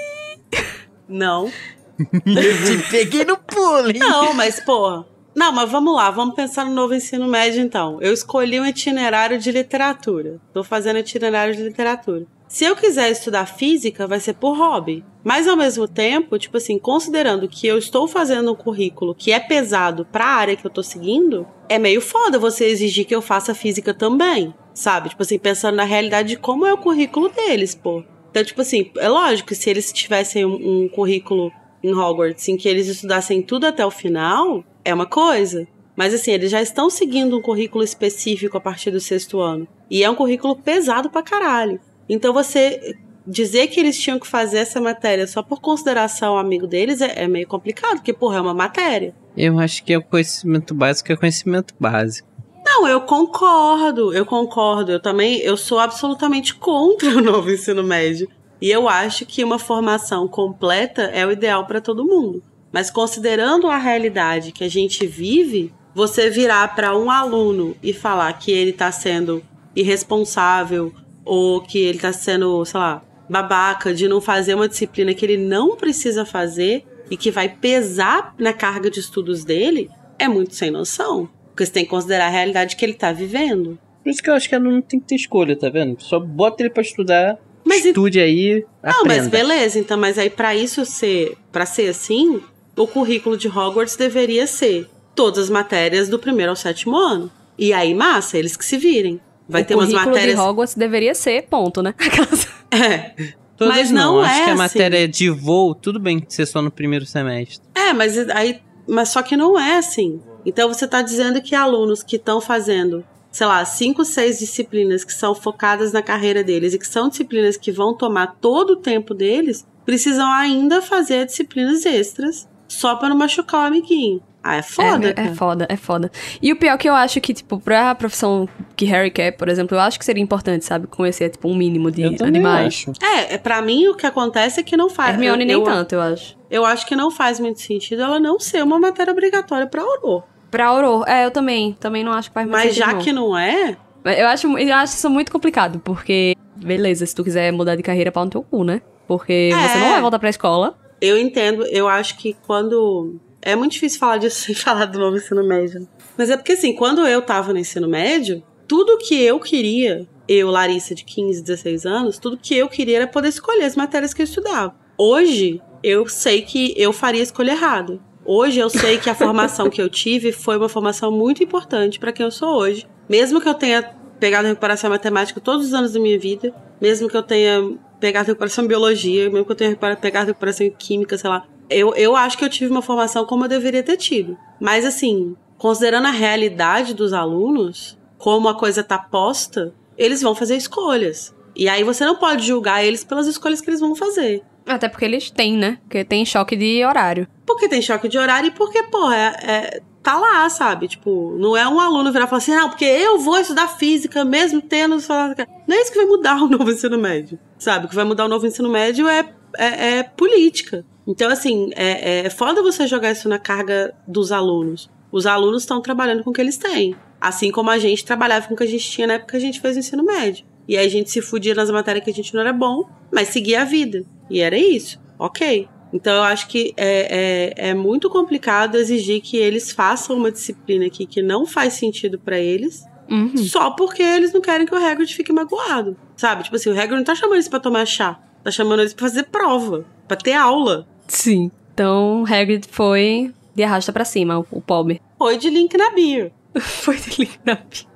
não. Eu te peguei no pulo, hein? Não, mas porra, não, mas vamos lá, vamos pensar no novo ensino médio então. Eu escolhi um itinerário de literatura. Estou fazendo itinerário de literatura. Se eu quiser estudar física, vai ser por hobby. Mas ao mesmo tempo, tipo assim, considerando que eu estou fazendo um currículo que é pesado para a área que eu estou seguindo, é meio foda você exigir que eu faça física também, sabe? Tipo assim, pensando na realidade de como é o currículo deles, pô. Então, tipo assim, é lógico que se eles tivessem um, um currículo em Hogwarts em que eles estudassem tudo até o final é uma coisa. Mas assim, eles já estão seguindo um currículo específico a partir do sexto ano. E é um currículo pesado pra caralho. Então você dizer que eles tinham que fazer essa matéria só por consideração amigo deles é, é meio complicado, porque, porra, é uma matéria. Eu acho que é o conhecimento básico é conhecimento básico. Não, eu concordo, eu concordo. Eu também, eu sou absolutamente contra o novo ensino médio. E eu acho que uma formação completa é o ideal para todo mundo. Mas considerando a realidade que a gente vive, você virar para um aluno e falar que ele está sendo irresponsável ou que ele está sendo, sei lá, babaca de não fazer uma disciplina que ele não precisa fazer e que vai pesar na carga de estudos dele, é muito sem noção. Porque você tem que considerar a realidade que ele está vivendo. Por isso que eu acho que aluno tem que ter escolha, tá vendo? Só bota ele para estudar mas Estude e... aí, Não, mas beleza, então, mas aí para isso ser, para ser assim, o currículo de Hogwarts deveria ser todas as matérias do primeiro ao sétimo ano. E aí, massa, eles que se virem. Vai o ter umas matérias. O currículo de Hogwarts deveria ser, ponto, né? é. Todas mas não, não. Acho é que a assim. matéria de voo, tudo bem ser só no primeiro semestre. É, mas aí, mas só que não é assim. Então você está dizendo que alunos que estão fazendo sei lá, cinco, seis disciplinas que são focadas na carreira deles e que são disciplinas que vão tomar todo o tempo deles, precisam ainda fazer disciplinas extras só para não machucar o amiguinho. Ah, é, é foda, é, É foda, é foda. E o pior é que eu acho que, tipo, pra profissão que Harry quer, por exemplo, eu acho que seria importante, sabe, conhecer, tipo, um mínimo de eu animais. Acho. É, é, pra mim o que acontece é que não faz. Hermione eu, nem eu, tanto, eu acho. Eu acho que não faz muito sentido ela não ser uma matéria obrigatória pra Aurora. Pra Aurora. É, eu também. Também não acho que faz Mas já que não é. Eu acho, eu acho isso muito complicado, porque. Beleza, se tu quiser mudar de carreira, pau no teu cu, né? Porque é. você não vai voltar pra escola. Eu entendo, eu acho que quando. É muito difícil falar disso sem falar do novo ensino médio. Mas é porque, assim, quando eu tava no ensino médio, tudo que eu queria, eu, Larissa, de 15, 16 anos, tudo que eu queria era poder escolher as matérias que eu estudava. Hoje, eu sei que eu faria a escolha errada. Hoje eu sei que a formação que eu tive foi uma formação muito importante para quem eu sou hoje. Mesmo que eu tenha pegado recuperação matemática todos os anos da minha vida, mesmo que eu tenha pegado recuperação biologia, mesmo que eu tenha pegado recuperação química, sei lá. Eu, eu acho que eu tive uma formação como eu deveria ter tido. Mas assim, considerando a realidade dos alunos, como a coisa tá posta, eles vão fazer escolhas. E aí você não pode julgar eles pelas escolhas que eles vão fazer. Até porque eles têm, né? Porque tem choque de horário. Porque tem choque de horário e porque, pô é, é, tá lá, sabe? Tipo, não é um aluno virar e falar assim, não, porque eu vou estudar física mesmo tendo. Não é isso que vai mudar o novo ensino médio, sabe? O que vai mudar o novo ensino médio é, é, é política. Então, assim, é, é, é foda você jogar isso na carga dos alunos. Os alunos estão trabalhando com o que eles têm. Assim como a gente trabalhava com o que a gente tinha na época que a gente fez o ensino médio. E aí a gente se fudia nas matérias que a gente não era bom, mas seguia a vida. E era isso. Ok. Então eu acho que é, é, é muito complicado exigir que eles façam uma disciplina aqui que não faz sentido para eles. Uhum. Só porque eles não querem que o Hagrid fique magoado. Sabe? Tipo assim, o Hagrid não tá chamando eles pra tomar chá. Tá chamando eles pra fazer prova. Pra ter aula. Sim. Então, o Hagrid foi de arrasta pra cima, o, o pobre. Foi de link na bio. foi de link na bio.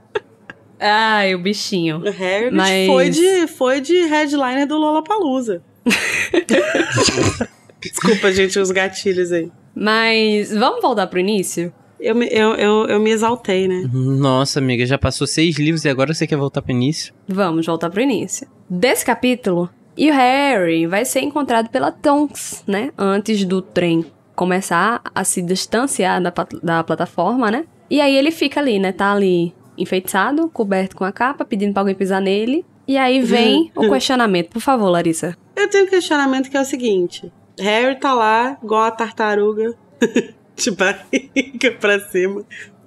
Ai, o bichinho. O Hagrid Mas... foi, de, foi de headliner do Lollapalooza. Desculpa, gente, os gatilhos aí. Mas vamos voltar pro início? Eu, eu, eu, eu me exaltei, né? Nossa, amiga, já passou seis livros e agora você quer voltar pro início? Vamos voltar pro início. Desse capítulo, e o Harry vai ser encontrado pela Tonks, né? Antes do trem começar a se distanciar da, da plataforma, né? E aí ele fica ali, né? Tá ali enfeitiçado, coberto com a capa, pedindo pra alguém pisar nele. E aí vem uhum. o questionamento. Por favor, Larissa. Eu tenho um questionamento que é o seguinte: Harry tá lá, igual a tartaruga, de barriga pra cima.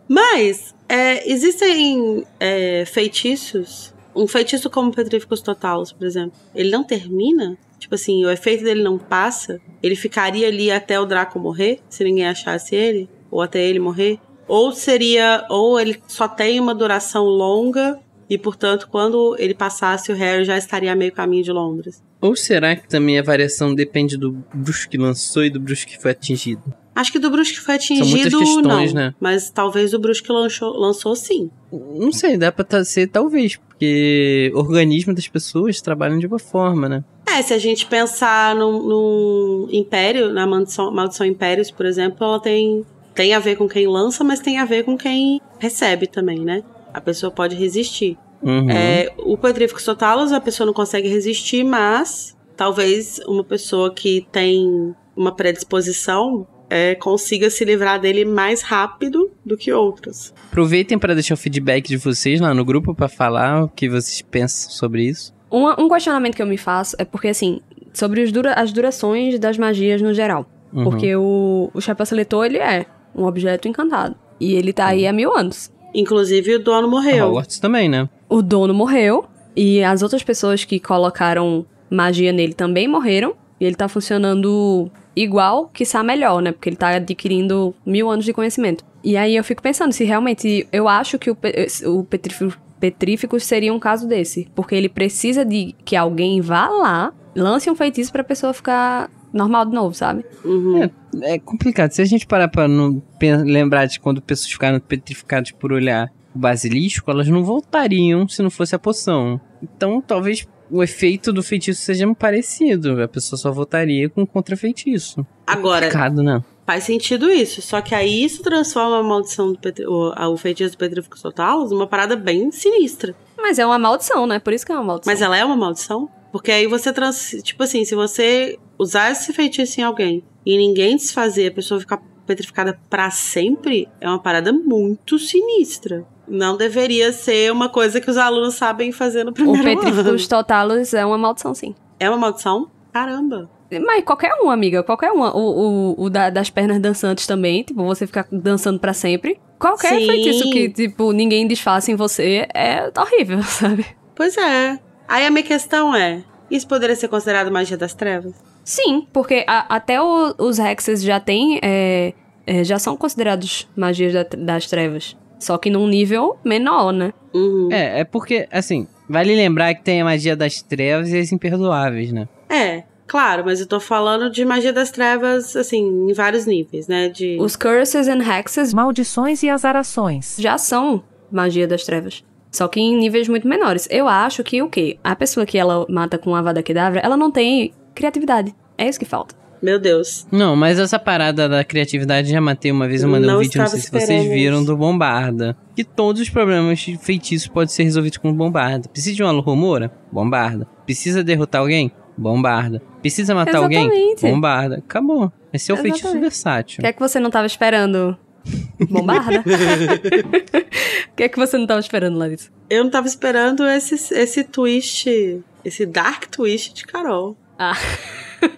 Mas, é, existem é, feitiços. Um feitiço como Petríficos Totalos, por exemplo, ele não termina? Tipo assim, o efeito dele não passa? Ele ficaria ali até o Draco morrer, se ninguém achasse ele? Ou até ele morrer? Ou seria, ou ele só tem uma duração longa e, portanto, quando ele passasse, o Harry já estaria a meio caminho de Londres. Ou será que também a variação depende do bruxo que lançou e do bruxo que foi atingido? Acho que do bruxo que foi atingido, São muitas questões, não. Né? Mas talvez do bruxo que lançou, lançou sim. Não sei, dá pra tá, ser talvez, porque o organismo das pessoas trabalham de uma forma, né? É, se a gente pensar no, no Império, na maldição, maldição Impérios, por exemplo, ela tem tem a ver com quem lança, mas tem a ver com quem recebe também, né? A pessoa pode resistir. Uhum. É, o Petrífico Totalos, a pessoa não consegue resistir, mas talvez uma pessoa que tem uma predisposição é, consiga se livrar dele mais rápido do que outras. Aproveitem para deixar o feedback de vocês lá no grupo para falar o que vocês pensam sobre isso. Um, um, questionamento que eu me faço é porque, assim, sobre dura, as durações das magias no geral. Uhum. Porque o, o chapéu seletor, ele é um objeto encantado. E ele tá aí há mil anos. Inclusive o dono morreu. A Hogwarts também, né? O dono morreu e as outras pessoas que colocaram magia nele também morreram. E ele tá funcionando igual, que está melhor, né? Porque ele tá adquirindo mil anos de conhecimento. E aí eu fico pensando se realmente eu acho que o, o petrífico, petrífico seria um caso desse. Porque ele precisa de que alguém vá lá, lance um feitiço pra pessoa ficar normal de novo, sabe? Uhum. É, é, complicado. Se a gente parar pra não lembrar de quando pessoas ficaram petrificadas por olhar o basilisco, elas não voltariam se não fosse a poção. Então, talvez o efeito do feitiço seja parecido. A pessoa só voltaria com contra-feitiço. Agora. Complicado, né? Faz sentido isso, só que aí isso transforma a maldição do petri... o, o feitiço do Petrificus Totalus numa parada bem sinistra. Mas é uma maldição, né? Por isso que é uma maldição. Mas ela é uma maldição? Porque aí você trans. Tipo assim, se você usar esse feitiço em alguém e ninguém desfazer, a pessoa ficar petrificada para sempre, é uma parada muito sinistra. Não deveria ser uma coisa que os alunos sabem fazer no primeiro o ano. O petrificus totalus é uma maldição, sim. É uma maldição? Caramba. Mas qualquer um, amiga, qualquer um. O, o, o da, das pernas dançantes também, tipo, você ficar dançando para sempre. Qualquer Sim. feitiço que, tipo, ninguém desfaça em você é horrível, sabe? Pois é. Aí a minha questão é: isso poderia ser considerado magia das trevas? Sim, porque a, até o, os hexes já têm. É, é, já são considerados magias da, das trevas. Só que num nível menor, né? Uhum. É, é porque, assim, vale lembrar que tem a magia das trevas e as imperdoáveis, né? É, claro, mas eu tô falando de magia das trevas, assim, em vários níveis, né? De... Os curses and hexes, maldições e azarações, já são magia das trevas. Só que em níveis muito menores. Eu acho que o quê? A pessoa que ela mata com a Avada Kedavra, ela não tem criatividade. É isso que falta. Meu Deus. Não, mas essa parada da criatividade já matei uma vez, eu mandei um vídeo, não sei se vocês viram, do Bombarda. Que todos os problemas de feitiço podem ser resolvidos com Bombarda. Precisa de uma Lohomoura? Bombarda. Precisa derrotar alguém? Bombarda. Precisa matar Exatamente. alguém? Bombarda. Acabou. Esse é o Exatamente. feitiço versátil. O que é que você não estava esperando Bombarda? o que é que você não estava esperando, Larissa? Eu não estava esperando esse, esse twist, esse dark twist de Carol. Ah.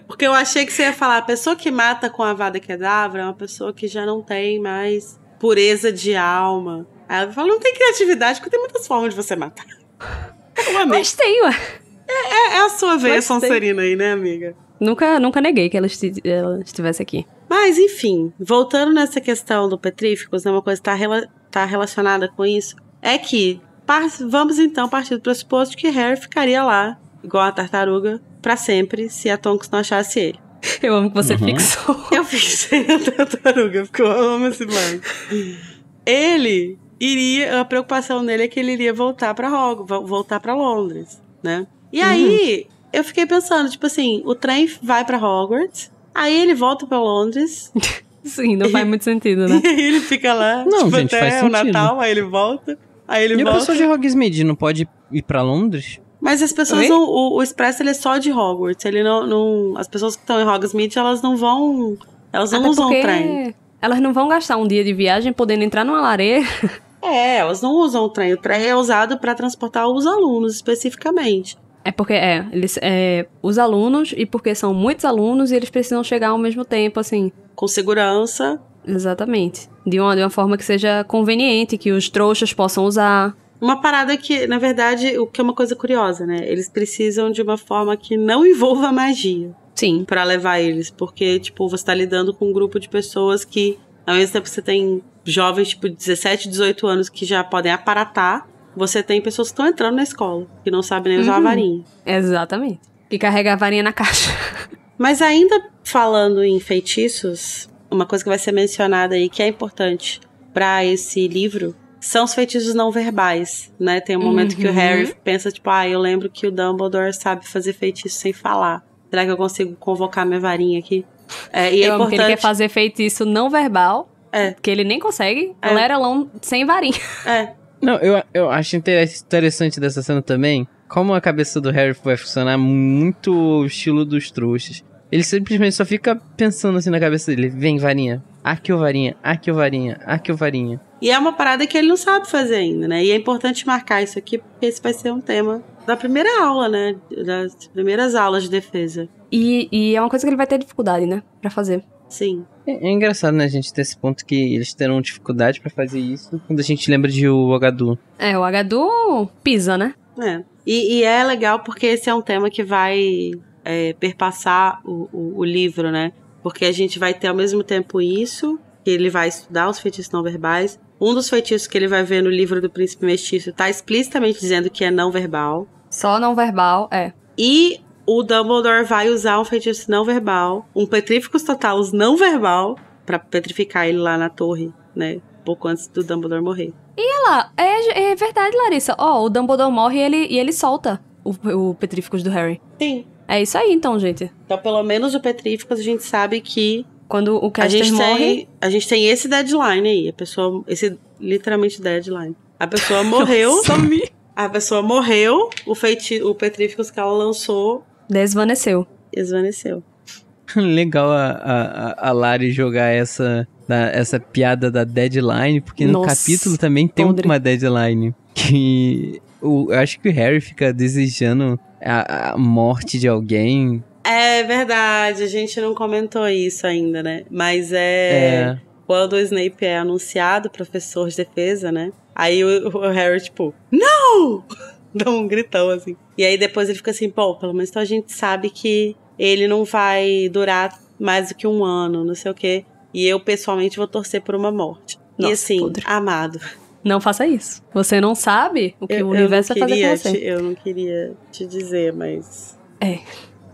Porque eu achei que você ia falar, a pessoa que mata com a vada quedavra é uma pessoa que já não tem mais pureza de alma. Aí ela falou, não tem criatividade, porque tem muitas formas de você matar. Mas tem, ué. É, é, é a sua vez, Mas Sonserina aí, né, amiga? Nunca, nunca neguei que ela, esti ela estivesse aqui. Mas, enfim, voltando nessa questão do petríficos, né, uma coisa está rela tá relacionada com isso, é que vamos então partir do pressuposto que Harry ficaria lá, igual a tartaruga, para sempre, se a Tonks não achasse ele. Eu amo que você uhum. fixou. Eu fixei a tartaruga, porque eu amo esse plano. Ele iria, a preocupação dele é que ele iria voltar para voltar para Londres, né? E uhum. aí eu fiquei pensando, tipo assim, o trem vai para Hogwarts, Aí ele volta para Londres. Sim, não faz muito sentido, né? E aí ele fica lá, não, tipo, gente, até o Natal, aí ele volta. Aí ele e volta. a pessoa de Hogsmeade não pode ir para Londres? Mas as pessoas, o, o Expresso ele é só de Hogwarts, ele não, não as pessoas que estão em Hogsmeade, elas não vão, elas não até usam o trem. Elas não vão gastar um dia de viagem podendo entrar numa lareira. É, elas não usam o trem, o trem é usado para transportar os alunos especificamente. É porque é, eles é, os alunos e porque são muitos alunos e eles precisam chegar ao mesmo tempo, assim. Com segurança. Exatamente. De uma, de uma forma que seja conveniente, que os trouxas possam usar. Uma parada que, na verdade, o que é uma coisa curiosa, né? Eles precisam de uma forma que não envolva magia. Sim. Para levar eles, porque tipo, você tá lidando com um grupo de pessoas que ao mesmo tempo você tem jovens tipo 17, 18 anos que já podem aparatar você tem pessoas que estão entrando na escola, que não sabem nem usar uhum. a varinha. Exatamente. Que carrega a varinha na caixa. Mas ainda falando em feitiços, uma coisa que vai ser mencionada aí que é importante para esse livro são os feitiços não verbais, né? Tem um momento uhum. que o uhum. Harry pensa tipo, ah, eu lembro que o Dumbledore sabe fazer feitiço sem falar. Será que eu consigo convocar minha varinha aqui? É, e é eu é importante... ele quer fazer feitiço não verbal, é. que ele nem consegue. É. Leralão sem varinha. É. Não, eu, eu acho interessante dessa cena também, como a cabeça do Harry vai funcionar muito estilo dos trouxas. Ele simplesmente só fica pensando assim na cabeça dele: vem, varinha, aqui o varinha, aqui o varinha, aqui o varinha. E é uma parada que ele não sabe fazer ainda, né? E é importante marcar isso aqui, porque esse vai ser um tema da primeira aula, né? Das primeiras aulas de defesa. E, e é uma coisa que ele vai ter dificuldade, né? Pra fazer. Sim. É, é engraçado, né, a gente, ter esse ponto que eles terão dificuldade para fazer isso quando a gente lembra de o Agadu. É, o Agadu pisa, né? É. E, e, é legal porque esse é um tema que vai é, perpassar o, o, o livro, né? Porque a gente vai ter ao mesmo tempo isso, que ele vai estudar os feitiços não verbais, um dos feitiços que ele vai ver no livro do príncipe mestiço está explicitamente dizendo que é não verbal. Só não verbal, é. E o Dumbledore vai usar um feitiço não verbal, um Petrificus Totalus não verbal, para petrificar ele lá na torre, né? Pouco antes do Dumbledore morrer. E ela, é, é verdade, Larissa. Ó, oh, o Dumbledore morre e ele, e ele solta o, o Petrificus do Harry. Sim. É isso aí então, gente. Então, pelo menos o Petrificus a gente sabe que quando o Caster a gente morre, tem, a gente tem esse deadline aí, a pessoa, esse literalmente deadline. A pessoa morreu. a pessoa morreu, o feitiço, o Petrificus que ela lançou Desvaneceu. Desvaneceu. Legal a, a, a Lari jogar essa, da, essa piada da deadline, porque Nossa, no capítulo também tem André. uma deadline. Que o, eu acho que o Harry fica desejando a, a morte de alguém. É verdade, a gente não comentou isso ainda, né? Mas é. é. Quando o Snape é anunciado professor de defesa, né? Aí o, o Harry, tipo, não! Dá um gritão assim. E aí depois ele fica assim, pô, pelo menos então a gente sabe que ele não vai durar mais do que um ano, não sei o quê. E eu, pessoalmente, vou torcer por uma morte. Nossa, e assim, podre. amado. Não faça isso. Você não sabe o que eu, o universo vai fazer com você. Te, eu não queria te dizer, mas. É,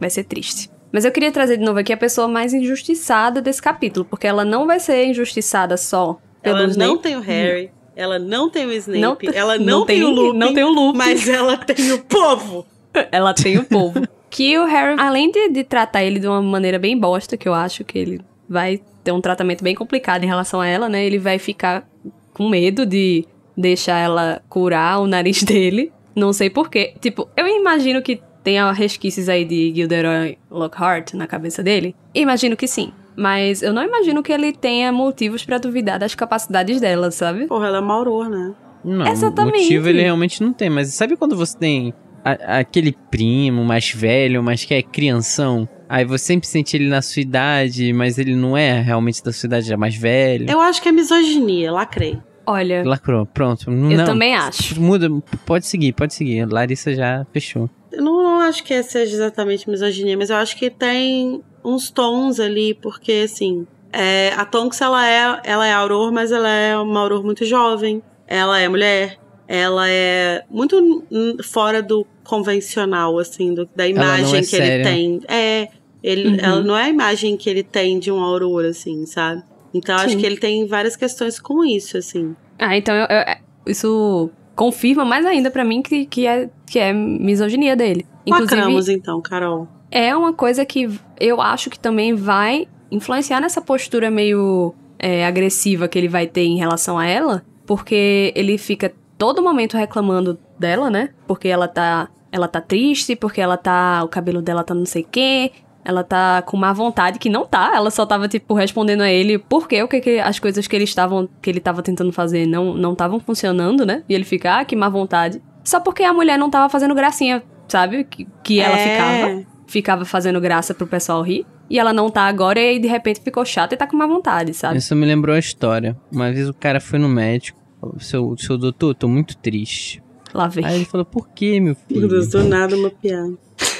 vai ser triste. Mas eu queria trazer de novo aqui a pessoa mais injustiçada desse capítulo, porque ela não vai ser injustiçada só pelo. Ela não nem... tem o Harry. Hum. Ela não tem o Snape, não, ela não, não tem, tem, o Lupin, não tem o Lupin, mas ela tem o povo. ela tem o povo. que o Harry, além de, de tratar ele de uma maneira bem bosta, que eu acho que ele vai ter um tratamento bem complicado em relação a ela, né? Ele vai ficar com medo de deixar ela curar o nariz dele. Não sei porquê. Tipo, eu imagino que tenha resquícios aí de Gilderoy Lockhart na cabeça dele. Imagino que sim. Mas eu não imagino que ele tenha motivos para duvidar das capacidades dela, sabe? Porra, ela é uma né? Não, Exatamente. motivo ele realmente não tem. Mas sabe quando você tem a, aquele primo mais velho, mas que é crianção? Aí você sempre sente ele na sua idade, mas ele não é realmente da sua idade, é mais velho. Eu acho que é misoginia, lacrei. Olha. Lacrou, pronto. Eu não, também acho. Muda, pode seguir, pode seguir. Larissa já fechou. Eu não, não acho que seja é exatamente misoginia, mas eu acho que tem uns tons ali, porque assim, é, a Tonks ela é, ela é Auror, mas ela é uma Auror muito jovem, ela é mulher, ela é muito fora do convencional, assim, do, da imagem é que séria. ele tem. É, ele, uhum. ela não é a imagem que ele tem de um Auror, assim, sabe? Então Sim. acho que ele tem várias questões com isso, assim. Ah, então eu, eu, isso confirma mais ainda para mim que, que, é, que é misoginia dele. Inclusive, Lacramos, então, Carol é uma coisa que eu acho que também vai influenciar nessa postura meio é, agressiva que ele vai ter em relação a ela, porque ele fica todo momento reclamando dela, né? Porque ela tá, ela tá triste, porque ela tá, o cabelo dela tá não sei quê, ela tá com má vontade que não tá, ela só tava tipo respondendo a ele porque o que, que as coisas que ele estavam que ele tava tentando fazer não não estavam funcionando, né? E ele fica, ah, que má vontade. Só porque a mulher não tava fazendo gracinha, sabe? Que, que ela é. ficava ficava fazendo graça pro pessoal rir. E ela não tá agora e de repente ficou chata e tá com má vontade, sabe? Isso me lembrou a história. Uma vez o cara foi no médico, seu, seu doutor, tô muito triste. Lá vem. Aí ele falou, por que, meu filho? eu não sou nada uma piada.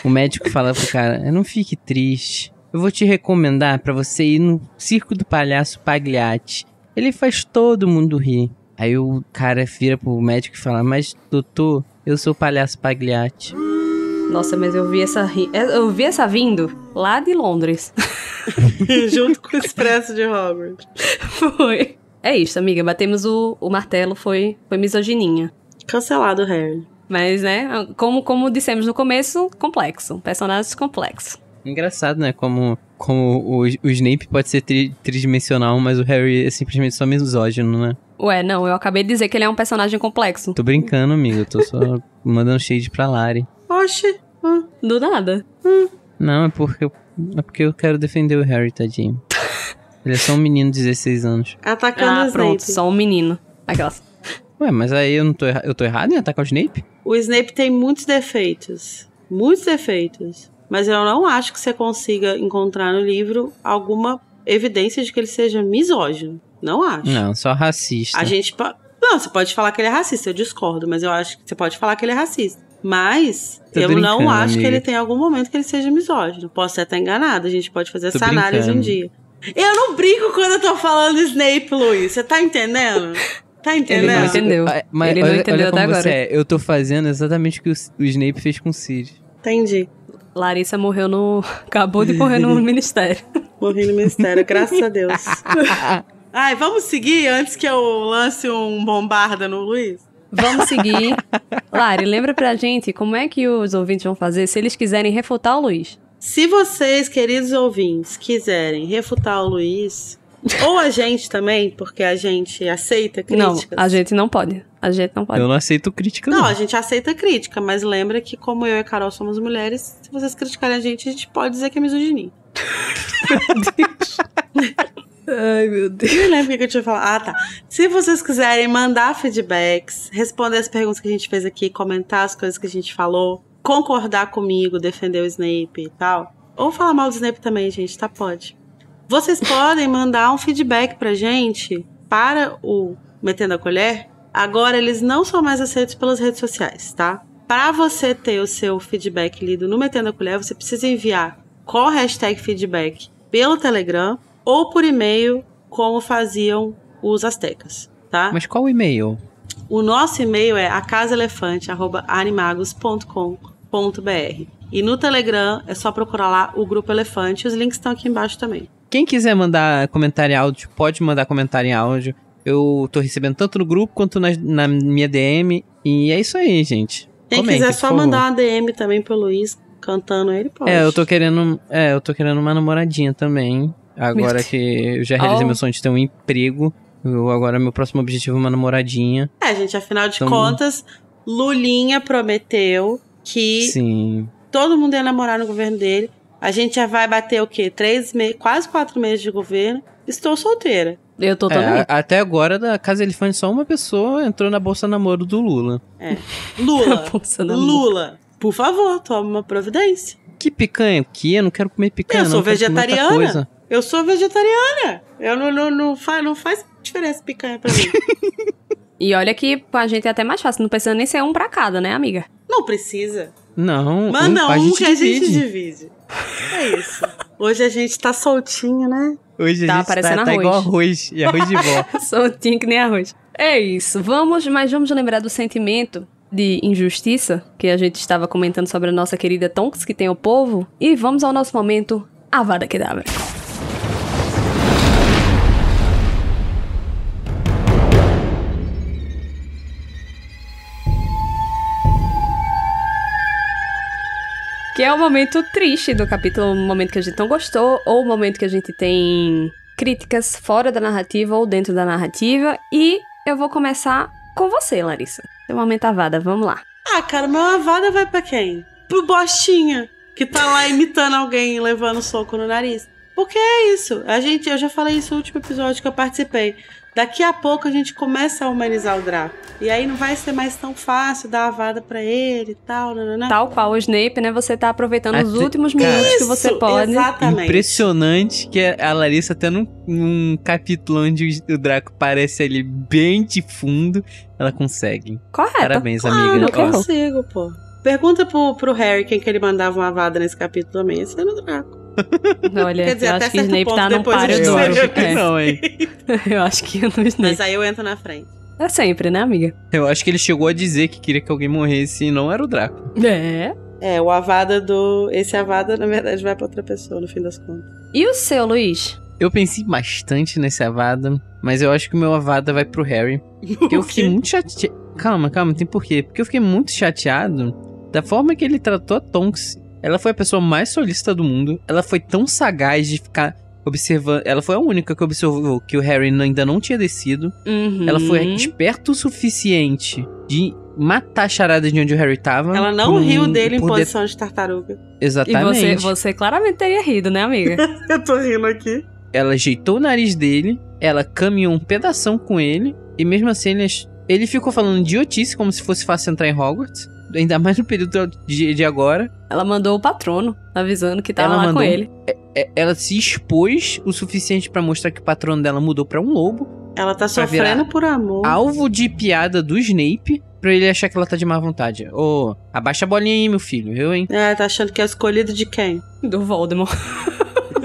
O médico fala pro cara, não fique triste. Eu vou te recomendar para você ir no Circo do Palhaço Pagliatti. Ele faz todo mundo rir. Aí o cara vira pro médico e fala, mas doutor, eu sou o palhaço Pagliatti. Nossa, mas eu vi essa, ri... É, eu vi essa vindo lá de Londres. Junto com o Expresso de Hogwarts. Foi. É isso, amiga. Batemos o, o martelo, foi, foi misogininha. Cancelado, Harry. Mas, né, como, como dissemos no começo, complexo. Personagens complexo. Engraçado, né? Como, como o, o Snape pode ser tri, tridimensional, mas o Harry é simplesmente só misógino, né? Ué, não, eu acabei de dizer que ele é um personagem complexo. Tô brincando, amigo. Tô só mandando shade pra Lari. Oxe, hum, do nada. Hum. Não, é porque, eu, é porque eu quero defender o Harry, tadinho. Ele é só um menino de 16 anos. Atacando ah, o Snape. pronto, só um menino. Aquelas. Ué, mas aí eu não tô, eu tô errado em atacar o Snape? O Snape tem muitos defeitos. Muitos defeitos. Mas eu não acho que você consiga encontrar no livro alguma evidência de que ele seja misógino. Não acho. Não, só racista. A gente. Não, você pode falar que ele é racista, eu discordo, mas eu acho que você pode falar que ele é racista. Mas Tô eu não acho amiga. que ele tem algum momento que ele seja misógino. Posso até estar enganada, a gente pode fazer Tô essa brincando. análise um dia. Eu não brinco quando eu tô falando Snape, Luiz. Você tá entendendo? Tá entendendo? Ele não entendeu. Mas ele não olha, entendeu olha até agora. É. Eu tô fazendo exatamente o que o, Snape fez com o Sirius. Entendi. Larissa morreu no. Acabou de morrer no ministério. Morri no ministério, graças a Deus. Ai, vamos seguir antes que eu lance um bombarda no Luiz? Vamos seguir. Lari, lembra pra gente como é que os ouvintes vão fazer se eles quiserem refutar o Luiz? Se vocês, queridos ouvintes, quiserem refutar o Luiz, ou a gente também, porque a gente aceita críticas. Não, a gente não pode. A gente não pode. Eu não aceito crítica, não. Não, a gente aceita crítica, mas lembra que como eu e a Carol somos mulheres, se vocês criticarem a gente, a gente pode dizer que é misoginia. Ai, meu Deus. Eu lembro que eu tinha falado. Ah, tá. Se vocês quiserem mandar feedbacks, responder as perguntas que a gente fez aqui, comentar as coisas que a gente falou, concordar comigo, defender o Snape e tal, ou falar mal do Snape também, gente, tá? Pode. Vocês podem mandar um feedback pra gente para o Metendo a Colher. Agora eles não são mais aceitos pelas redes sociais, tá? Para você ter o seu feedback lido no Metendo a Colher, você precisa enviar com hashtag feedback pelo Telegram ou por e-mail, como faziam os astecas, tá? Mas qual o e-mail? O nosso e-mail é acasaelefante@animagos.com.br. E no Telegram é só procurar lá o grupo Elefante, os links estão aqui embaixo também. Quem quiser mandar comentário em áudio, pode mandar comentário em áudio. Eu tô recebendo tanto no grupo quanto na, na minha DM. E é isso aí, gente. Quem quiser só mandar uma DM também pro Luiz, cantando ele pode. É, eu tô querendo, é, eu tô querendo uma namoradinha também. Agora que eu já realizei oh. meu sonho de ter um emprego, eu, agora meu próximo objetivo é uma namoradinha. É, gente, afinal de então... contas, Lulinha prometeu que Sim. todo mundo ia namorar no governo dele. A gente já vai bater o quê? Três meses, quase quatro meses de governo. Estou solteira. Eu tô é, também. É, até agora, da Casa Elefante, só uma pessoa entrou na Bolsa Namoro do Lula. É. Lula. Bolsa Namoro. Lula. Por favor, toma uma providência. Que picanha? Que? Eu não quero comer picanha. Eu sou não, vegetariana. Eu sou vegetariana. Eu não, não, não, faz, não faz diferença picanha pra mim. e olha que a gente é até mais fácil. Não precisa nem ser um pra cada, né, amiga? Não precisa. Não. Manda um, um a gente que divide. a gente divide. É isso. Hoje a gente tá soltinho, né? Hoje tá a gente tá parecendo tá, arroz. tá igual arroz. E arroz de vó. soltinho que nem arroz. É isso. Vamos, mas vamos lembrar do sentimento de injustiça que a gente estava comentando sobre a nossa querida Tonks que tem o povo e vamos ao nosso momento Avada Kedavra. Que é o momento triste do capítulo, o momento que a gente não gostou, ou o momento que a gente tem críticas fora da narrativa ou dentro da narrativa. E eu vou começar com você, Larissa. Seu momento avada, vamos lá. Ah, cara, meu avada vai para quem? Pro bostinha, que tá lá imitando alguém levando soco no nariz. Porque é isso. A gente, eu já falei isso no último episódio que eu participei. Daqui a pouco a gente começa a humanizar o Draco. E aí não vai ser mais tão fácil dar a vada para ele e tal. Nanana. Tal qual o Snape, né? Você tá aproveitando os últimos minutos que você pode. Exatamente. Impressionante que a Larissa até num, capítulo onde o Draco parece ali bem de fundo, ela consegue. Correto. Parabéns, ah, amiga. Ah, não consigo, pô. Pergunta pro, pro Harry quem que ele mandava uma vada nesse capítulo também. Esse era o Draco. Olha, Quer dizer, eu até acho que Snape tá ponto, tá num paredão. Eu acho que é. não, hein? eu acho que é no Snape. Mas aí eu entro na frente. É sempre, né, amiga? Eu acho que ele chegou a dizer que queria que alguém morresse e não era o Draco. É. É, o Avada do. Esse Avada, na verdade, vai pra outra pessoa, no fim das contas. E o seu, Luiz? Eu pensei bastante nesse Avada, mas eu acho que o meu Avada vai pro Harry. Porque eu fiquei muito chateado. Calma, calma, tem porquê. Porque eu fiquei muito chateado da forma que ele tratou a Tonks ela foi a pessoa mais solista do mundo. Ela foi tão sagaz de ficar observando. Ela foi a única que observou que o Harry ainda não tinha descido. Uhum. Ela foi esperta o suficiente de matar a charada de onde o Harry tava. Ela não riu dele em posição de... de tartaruga. Exatamente. E você, você claramente teria rido, né, amiga? Eu tô rindo aqui. Ela ajeitou o nariz dele, ela caminhou um pedação com ele, e mesmo assim ele, ele ficou falando idiotice, como se fosse fácil entrar em Hogwarts ainda mais no período de, de agora. Ela mandou o patrono avisando que tava ela lá mandou, com ele. É, é, ela se expôs o suficiente para mostrar que o patrono dela mudou para um lobo. Ela tá sofrendo por amor. Alvo de piada do Snape pra ele achar que ela tá de má vontade. Ô, oh, abaixa a bolinha aí, meu filho, viu, hein? É, tá achando que é escolhido de quem? Do Voldemort.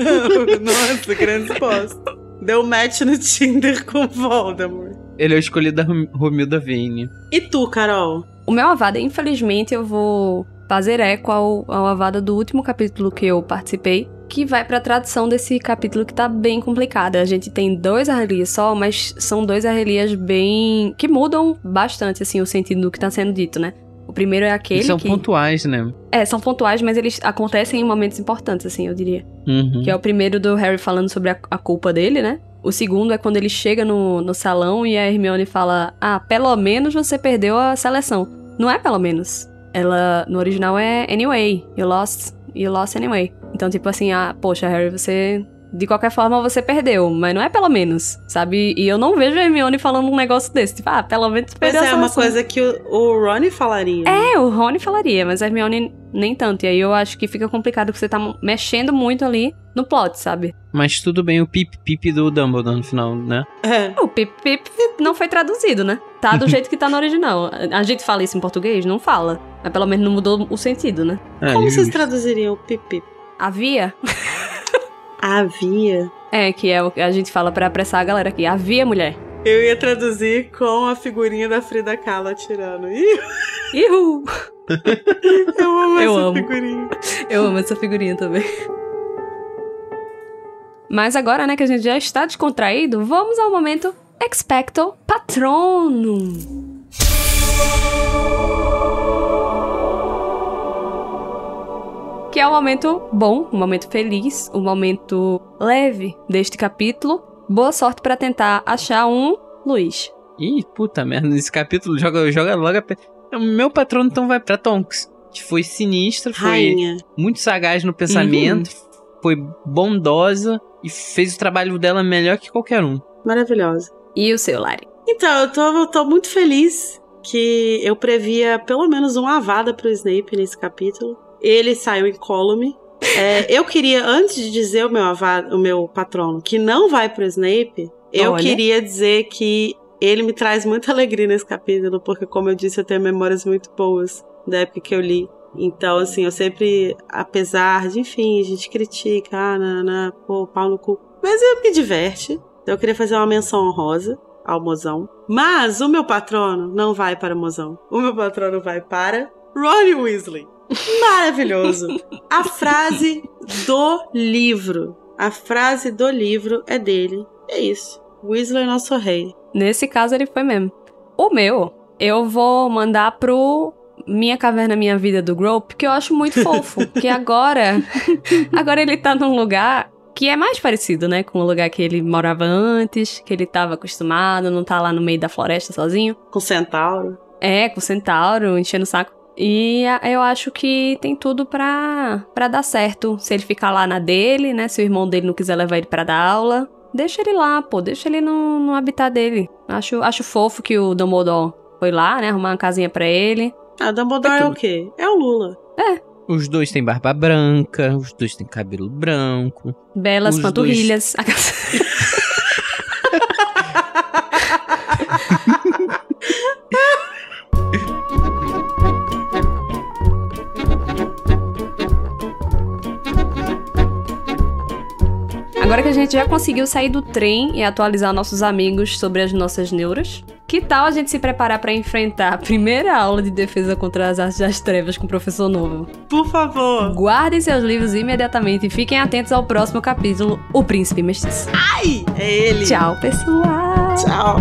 Nossa, grande resposta. Deu match no Tinder com o Voldemort. Ele é o escolhido da Romilda Vane. E tu, Carol? O meu Avada, infelizmente, eu vou fazer eco ao, ao Avada do último capítulo que eu participei, que vai para a tradução desse capítulo que tá bem complicada. A gente tem dois arrelias só, mas são dois arrelias bem. que mudam bastante, assim, o sentido do que tá sendo dito, né? O primeiro é aquele. E são que... pontuais, né? É, são pontuais, mas eles acontecem em momentos importantes, assim, eu diria. Uhum. Que é o primeiro do Harry falando sobre a, a culpa dele, né? O segundo é quando ele chega no, no salão e a Hermione fala: Ah, pelo menos você perdeu a seleção. Não é pelo menos. Ela, no original é anyway, you lost, you lost anyway. Então, tipo assim, ah, poxa, Harry, você de qualquer forma você perdeu, mas não é pelo menos, sabe? E eu não vejo a Hermione falando um negócio desse, tipo, ah, pelo menos perdeu Mas é uma coisa que o, o Rony falaria. Né? É, o Rony falaria, mas a Hermione nem tanto. E aí eu acho que fica complicado que você tá mexendo muito ali no plot, sabe? Mas tudo bem o pip-pip do Dumbledore no final, né? É. O pip-pip não foi traduzido, né? Tá do jeito que tá no original. A gente fala isso em português? Não fala. Mas pelo menos não mudou o sentido, né? É, Como justo. vocês traduziriam o pip-pip? Havia? Havia. É, que é o que a gente fala para apressar a galera aqui. Havia mulher. Eu ia traduzir com a figurinha da Frida Kahlo tirando. Ihu! Eu amo Eu essa amo. figurinha. Eu amo essa figurinha também. Mas agora, né, que a gente já está descontraído, vamos ao momento Expecto Patronum. que é um momento bom, um momento feliz, um momento leve deste capítulo. Boa sorte para tentar achar um Luiz. Ih, puta merda, nesse capítulo joga, joga logo a... É, meu patrono então vai para Tonks. foi sinistra, foi Rainha. muito sagaz no pensamento, uhum. foi bondosa e fez o trabalho dela melhor que qualquer um. Maravilhosa. E o seu, Lari? Então, eu tô, eu tô muito feliz que eu previa pelo menos uma avada pro Snape nesse capítulo. Ele saiu incólume. É, eu queria, antes de dizer o meu, o meu patrono que não vai pro Snape, eu Olha. queria dizer que ele me traz muita alegria nesse capítulo, porque, como eu disse, eu tenho memórias muito boas da época que eu li. Então, assim, eu sempre, apesar de, enfim, a gente critica, ah, nanana, pô, pau no cu. Mas eu me diverte. Então, eu queria fazer uma menção honrosa ao mozão. Mas o meu patrono não vai para o mozão. O meu patrono vai para Ronnie Weasley maravilhoso. A frase do livro. A frase do livro é dele. É isso. Weasley é nosso rei. Nesse caso ele foi mesmo. O meu, eu vou mandar pro Minha Caverna Minha Vida do grow porque eu acho muito fofo. que agora. agora ele tá num lugar que é mais parecido, né, com o lugar que ele morava antes, que ele tava acostumado, não tá lá no meio da floresta sozinho. Com o centauro. É, com o centauro, enchendo o saco. E eu acho que tem tudo pra, pra dar certo. Se ele ficar lá na dele, né? Se o irmão dele não quiser levar ele pra dar aula. Deixa ele lá, pô. Deixa ele no, no habitat dele. Acho, acho fofo que o Dumbledore foi lá, né? Arrumar uma casinha pra ele. Ah, Dumbledore é, é o quê? É o Lula. É. Os dois têm barba branca, os dois têm cabelo branco. Belas panturrilhas. Dois... Agora que a gente já conseguiu sair do trem e atualizar nossos amigos sobre as nossas neuras, que tal a gente se preparar para enfrentar a primeira aula de defesa contra as artes das trevas com o professor novo? Por favor! Guardem seus livros imediatamente e fiquem atentos ao próximo capítulo, O Príncipe Mestiço. Ai! É ele! Tchau, pessoal! Tchau!